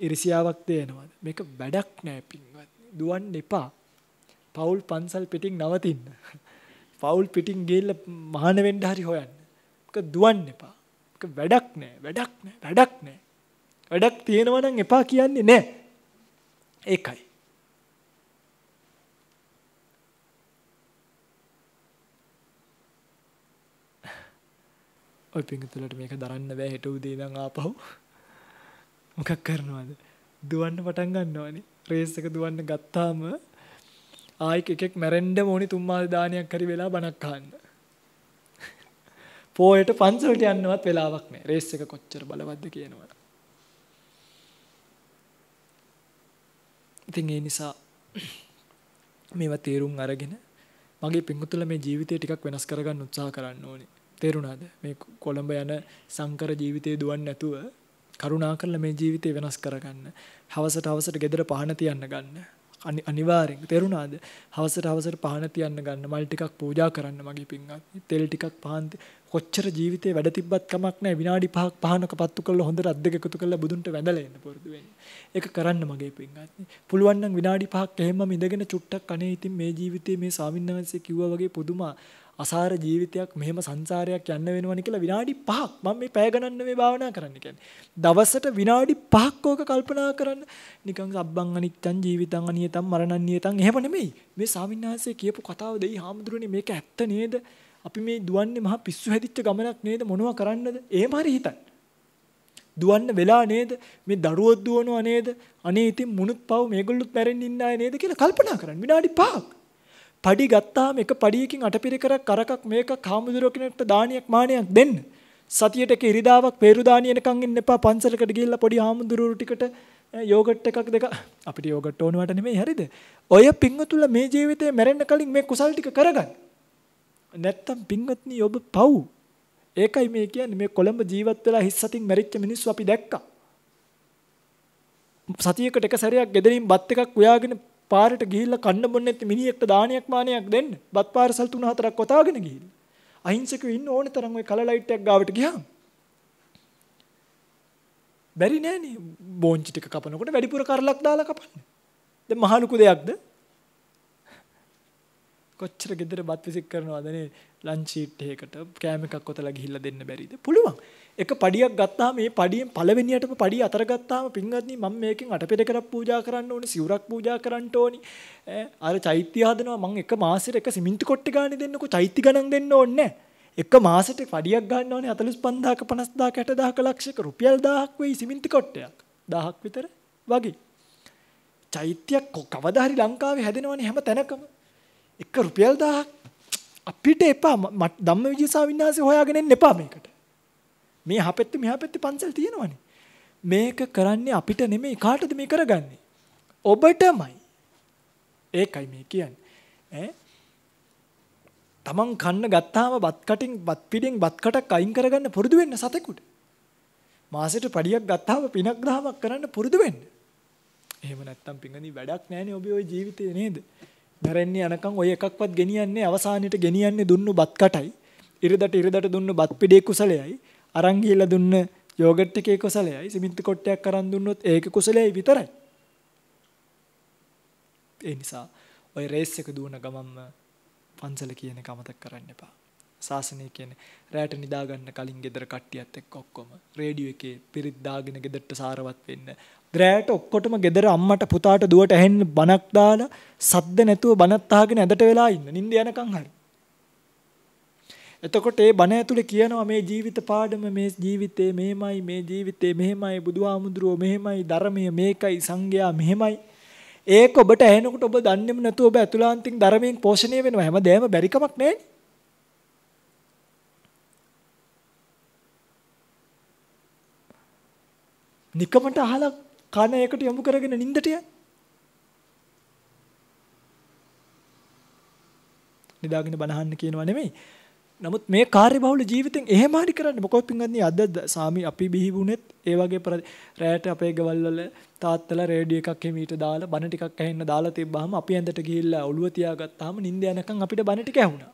ඉරිසියාවක් තේනවද? මේක වැඩක් නෑ පිංගත්. දුවන්න එපා. පවුල් පන්සල් පිටින් නවතින්න. පවුල් පිටින් ගිහිල්ලා මහාන වෙන්න හරි හොයන්න. ඒක දුවන්න එපා. ඒක වැඩක් නෑ. වැඩක් නෑ. වැඩක් නෑ. වැඩක් තියෙනවා නම් එපා කියන්නේ නෑ. ඒකයි. ඔය පිංගුතුලට මේක දරන්න බෑ හෙට උදේ ඉඳන් ආපහු මොකක් කරනවද දුවන්න පටන් ගන්නවනේ රේස් එක දුවන්න ගත්තාම ආයෙක එකෙක් මැරෙන්න ඕනි තුම්මාල් දානයක් හරි වෙලා බණක් අහන්න. පොයට පන්සලට යන්නවත් වෙලාවක් නැහැ. රේස් එක කොච්චර බලවත්ද කියනවා. ඉතින් ඒ නිසා මේවා තේරුම් අරගෙන මගේ පිංගුතුල මේ ජීවිතේ ටිකක් වෙනස් කරගන්න උත්සාහ කරන්න ඕනේ. තේරුණාද? මේ කොළඹ යන සංකර ජීවිතේ දුවන්නේ නැතුව කරුණාකරලා මේ ජීවිතේ වෙනස් කරගන්න. හවසට හවසට gedara පහන තියන්න ගන්න. අනිවාර්යෙන් තේරුණාද හවසට හවසට පහන තියන්න ගන්න මල් ටිකක් පූජා කරන්න මගේ පින්වත් තෙල් ටිකක් පහන් කොච්චර ජීවිතේ වැඩ තිබ්බත් කමක් නැහැ විනාඩි 5ක් පහනක පත්තු කරලා හොඳට අද්දක එකතු කරලා බුදුන්ට වැඳලා එන්න පුරුදු වෙන්න. ඒක කරන්න මගේ පින්වත්. පුළුවන් නම් විනාඩි 5ක් එහෙමම ඉඳගෙන චුට්ටක් අනේ ඉතින් මේ ජීවිතේ මේ ස්වාමීන් වහන්සේ කිව්වා වගේ පුදුමා අසාර ජීවිතයක් මෙහෙම සංසාරයක් යන්න වෙනවනේ කියලා විනාඩි 5ක් මම මේ පැය ගණන් නෙමෙයි භාවනා කරන්න කියන්නේ. දවසට විනාඩි 5ක් ඕක කල්පනා කරන්න නිකන් සබ්බං අනිච්චං ජීවිතං අනියතං මරණං නියතං එහෙම නෙමෙයි. මේ සාමින්හන්සේ කියපු කතාව දෙයි හාමුදුරනේ මේක ඇත්ත නේද? අපි මේ දුවන්නේ මහා පිස්සු හැදිච්ච ගමනක් නේද මොනවා කරන්නද? එහෙම හරි හිතන්න. දුවන්න වෙලා නේද මේ දරුවෝ දුවනවා නේද අනේ ඉතින් මුණුත් පව් මේගොල්ලොත් මැරෙන්න ඉන්න අය නේද කියලා කල්පනා කරන්න විනාඩි 5ක් පඩි ගත්තාම එක පඩියකින් අටපිරිකරක් අරකක් මේක කාමුදුරුව කෙනෙක්ට දානියක් මානයක් දෙන්න. සතියට එක ඉරිදාවක් පේරුදානිය එනකන් ඉන්න එපා පන්සලකට ගිහිල්ලා පොඩි හාමුදුරුවෝ ටිකට යෝගට් එකක් දෙක අපිට යෝගට් ඕනවට නෙමෙයි හරිද? ඔය පිංගුතුල මේ ජීවිතේ මැරෙන්න කලින් මේ කුසල් ටික කරගන්න. නැත්තම් පිංගත්නි ඔබ පව්. ඒකයි මේ කියන්නේ මේ කොළඹ ජීවත් වෙලා හිස් සතින් මැරිච්ච මිනිස්සු අපි දැක්කා. සතියකට එක සැරයක් ගෙදරින් බත් එකක් උයාගෙන පාරට ගිහිල්ලා කන්න බොන්න නැති මිනිහෙක්ට දානයක් මානයක් දෙන්න. බත් පාර්සල් 3-4ක් වතාගෙන ගිහිල්ලා. අහිංසකව ඉන්න ඕනේ තරම් ওই කල ලයිට් එකක් ගාවට ගියාම. බැරි නෑනේ බෝංචි ටික කපනකොට වැඩිපුර කරලක් දාලා කපන්න. දැන් මහලුකු දෙයක්ද? කොච්චර ගෙදර බත් විසික් කරනවද නේ ලන්ච් ෂීට් එකකට කෑම එකක් ඔතලා ගිහිල්ලා දෙන්න බැරිද? පුළුවන්. එක පඩියක් ගත්තාම මේ පඩියෙන් පළවෙනියටම පඩිය අතර ගත්තාම පින්වත්නි මම මේකෙන් අටපෙරකරක් පූජා කරන්න ඕනේ, සිවුරක් පූජා කරන්න ඕනේ. අර චෛත්‍ය හදනවා මම එක මාසෙට එක සිමෙන්ති කොට්ටේ ගානේ දෙන්නකෝ චෛත්‍ය ගණන් දෙන්න ඕනේ එක මාසෙට පඩියක් ගන්න ඕනේ 45000ක 50000ක 60000ක ලක්ෂයක රුපියල් 1000ක් වෙයි සිමෙන්ති කොට්ටයක්. 1000ක් විතර වගේ. චෛත්‍යයක් කවදා හරි ලංකාවේ හැදෙනවනේ හැම තැනකම. එක රුපියල් 1000ක් අපිට එපා ධම්ම විජය සාමිනාසේ හොයාගෙන එන්න එපා මේකට. මේ හපෙත්ත මෙහා පැත්තේ පන්සල් තියෙනවනේ. මේක කරන්නේ අපිට නෙමෙයි කාටද මේ කරගන්නේ? ඔබටමයි. ඒකයි මේ කියන්නේ. ඈ තමන් කන්න ගත්තාම බත් කටින් බත් පිටින් බත් කටක් අයින් කරගන්න පුරුදු වෙන්න සතෙකුට. මාසෙට පඩියක් ගත්තාම පිනක් දහමක් කරන්න පුරුදු වෙන්න. එහෙම නැත්තම් පිංගනි වැඩක් නැහැ නේ ඔබේ ওই ජීවිතේ නේද? මැරෙන්නේ යනකම් ওই එකක්වත් ගෙනියන්නේ අවසානෙට ගෙනියන්නේ දුන්නු බත් කටයි. ඉරදට ඉරදට දුන්නු බත් පිඩේ කුසලයයි. අරන් ගිහිල්ලා දුන්න යෝගට් එකේ කුසලයයි. සිමෙන්ති කොටයක් අරන් දුන්නොත් ඒක කුසලයයි විතරයි. ඒ නිසා ওই රේස් එක දුවන ගමම්ම පන්සල කියන එක අමතක කරන්න එපා. සාසනය කියන්නේ රැට නිදාගන්න කලින් ගෙදර කට්ටියත් එක්ක ඔක්කොම රේඩියෝ එකේ පිරිත් දාගෙන ගෙදරට සාරවත් වෙන්න ග්‍රෑට ඔක්කොටම ගෙදර අම්මට පුතාට දුවට ඇහෙන්න බණක් දාලා සද්ද නැතුව බණත් අහගෙන ඇදට වෙලා ඉන්න නිින්ද යනකම් හරි. එතකොට ඒ බණ ඇතුලේ කියනවා මේ ජීවිත පාඩම මේ ජීවිතේ මෙහෙමයි මේ ජීවිතේ මෙහෙමයි බුදුහාමුදුරුව මෙහෙමයි ධර්මය මේකයි සංඝයා මෙහෙමයි. ඒක ඔබට ඇහෙනකොට ඔබ දන්නේම නැතුව ඔබ ඇතුළාන්තින් ධර්මයෙන් පෝෂණය වෙනවා හැමදේම බැරිකමක් නැහැ. නිකමට අහලා කන එකට යොමු කරගෙන නිින්දට යන්නේ. නිදාගෙන බනහන්න කියනවා නෙමෙයි. නමුත් මේ කාර්යබහුල ජීවිතෙන් එහෙම හරි කරන්න මොකෝ පින්වත්නි අද සාමි අපි බිහි වුණෙත් ඒ වගේ රැයට අපේ ගෙවල් වල තාත්තලා රේඩියෝ එකක් එමීට දාලා බන ටිකක් ඇහෙන්න දාලා තිබ්බහම අපි ඇඳට ගිහිල්ලා ඔළුව තියාගත්තාම නිින්ද යනකම් අපිට බන ටික ඇහුණා.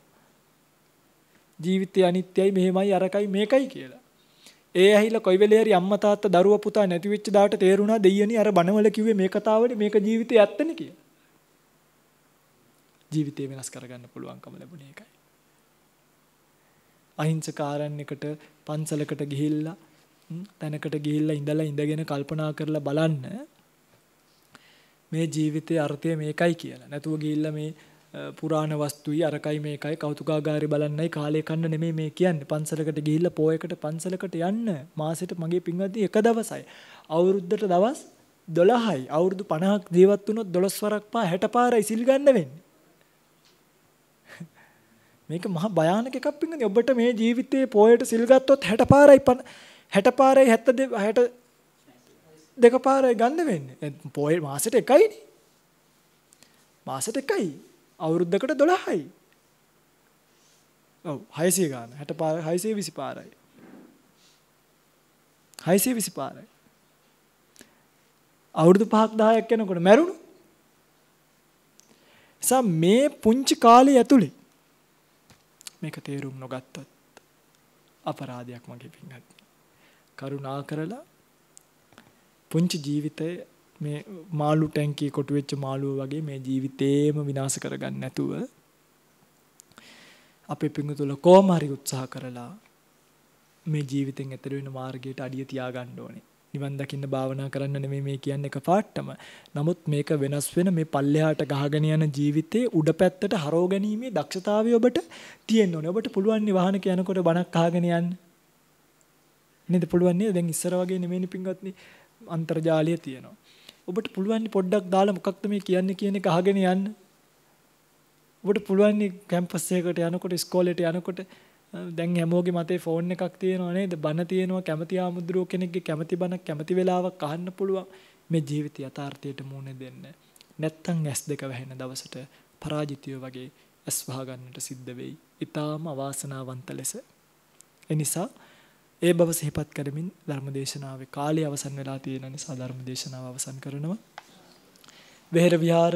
ජීවිතය අනිත්‍යයි මෙහෙමයි අරකයි මේකයි කියලා. ඒ ඇහිලා කොයි වෙලේ හරි අම්මා තාත්තා දරුවා පුතා නැති වෙච්ච දාට තේරුණා දෙයියනි අර බණවල කිව්වේ මේ කතාවනේ මේක ජීවිතේ ඇත්තනේ කියලා. ජීවිතේ වෙනස් කරගන්න පුළුවන්කම ලැබුණේ ඒකයි. අහිංසක ආරණ්‍යකට පන්සලකට ගිහිල්ලා තැනකට ගිහිල්ලා ඉඳලා ඉඳගෙන කල්පනා කරලා බලන්න මේ ජීවිතයේ අර්ථය මේකයි කියලා. නැතුව ගිහිල්ලා මේ පුරාණ වස්තුයි අරකයි මේකයි කෞතුකාගාරේ බලන්නයි කාලේ කන්න නෙමෙයි මේ කියන්නේ. පන්සලකට ගිහිල්ලා පොයකට පන්සලකට යන්න මාසෙට මගේ පින්වත්නි එක දවසයි. අවුරුද්දට දවස් 12යි. අවුරුදු 50ක් ජීවත් වුණොත් 12 වරක් පා 60 පාරයි සිල් ගන්න වෙන්නේ. මේක මහා භයානක එකක් පින්වත්නි. ඔබට මේ ජීවිතයේ පොයට සිල් ගත්තොත් 60 පාරයි 60 පාරයි 72 60 දෙක පාරයි ගන්න වෙන්නේ. පොය මාසෙට එකයිනේ. මාසෙට එකයි. අවුරුද්දකට 12යි. ඔව් 600 ගාන 60 620 පාරයි. 620 පාරයි. අවුරුදු 5ක් 10ක් යනකොට මැරුණු. එසා මේ පුංචි කාලේ ඇතුලේ මේක තේරුම් නොගත්තොත් අපරාධයක් මගේ පින්වත්. කරුණා කරලා පුංචි ජීවිතයේ මේ මාළු ටැංකිය කොටු වෙච්ච මාළුව වගේ මේ ජීවිතේම විනාශ කරගන්න නැතුව අපේ පිඟුතුල කොහොම හරි උත්සාහ කරලා මේ ජීවිතෙන් ඈතර වෙන මාර්ගයට අඩිය තියාගන්න ඕනේ. නිවන් දකින්න භාවනා කරන්න නෙමෙයි මේ කියන්නේ එකපාරටම. නමුත් මේක වෙනස් වෙන මේ පල්ලෙහාට ගහගෙන යන ජීවිතේ උඩ පැත්තට හරව ගැනීමේ දක්ෂතාවය ඔබට තියෙන්න ඕනේ. ඔබට පුළුවන් නේ වාහනක යනකොට බණක් අහගෙන යන්න. නේද පුළුවන් නේද? දැන් ඉස්සර වගේ නෙමෙයිනේ පින්වත්නි අන්තර්ජාලය තියෙනවා. ඔබට පුළුවන් පොඩ්ඩක් දාලා මොකක්ද මේ කියන්නේ කියන එක අහගෙන යන්න. ඔබට පුළුවන් කැම්පස් එකකට යනකොට ඉස්කෝලේට යනකොට දැන් හැමෝගේ මතේ ෆෝන් එකක් තියෙනවා නේද? බන තියෙනවා කැමති ආමුද්‍රෝ කෙනෙක්ගේ කැමති බනක් කැමති වෙලාවක් අහන්න පුළුවන්. මේ ජීවිත යථාර්ථයට මුහුණ දෙන්න. නැත්තම් ඇස් දෙක වැහෙන දවසට පරාජිතයෝ වගේ ඇස් වහ ගන්නට සිද්ධ වෙයි. ඊටාම අවාසනාවන්ත ලෙස. එනිසා ඒ බව සිහිපත් කරමින් ධර්ම දේශනාවේ කාලය අවසන් වෙලා තියෙන නිසා ධර්ම දේශනාව අවසන් කරනවා. වෙහෙර විහාර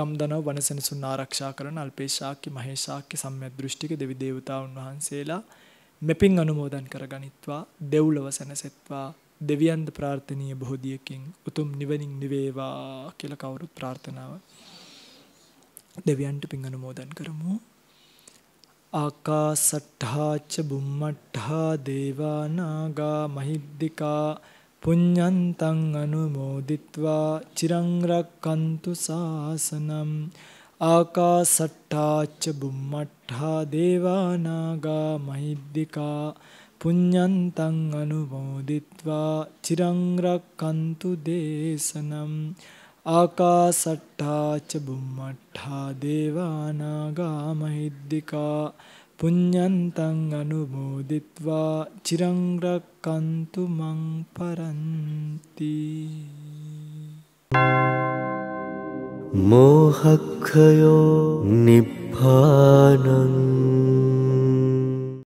ගම්දනව වනසෙනසුන් ආරක්ෂා කරන අල්පේශාක්‍ය මහේශාක්‍ය සම්‍යක් දෘෂ්ටික දෙවි දේවතාවුන් වහන්සේලා මෙපින් අනුමෝදන් කරගනිත්වා දෙව්ලොව සැනසෙත්වා දෙවියන්ද ප්‍රාර්ථනීය බොහෝදියකින් උතුම් නිවනින් නිවේවා කියලා කවුරුත් ප්‍රාර්ථනාව දෙවියන්ට පින් අනුමෝදන් කරමු ආකාසට්ඨාච බුම්මට්ඨා දේවානාගා මහිද්దికා පුඤ්ඤන්තං අනුමෝදිත්වා චිරං රක්칸තු සාසනම් ආකාසට්ඨාච බුම්මට්ඨා දේවානාගා මහිද්దికා පුඤ්ඤන්තං අනුමෝදිත්වා චිරං රක්칸තු දේශනම් ආකාසට්ඨා ච බුම්මට්ඨා දේවානාගා මහිද්దికා පුඤ්ඤන්තං අනුමෝදිත්වා චිරං රක්칸තු මං පරන්ති මෝහක්ඛයෝ නිබ්බානං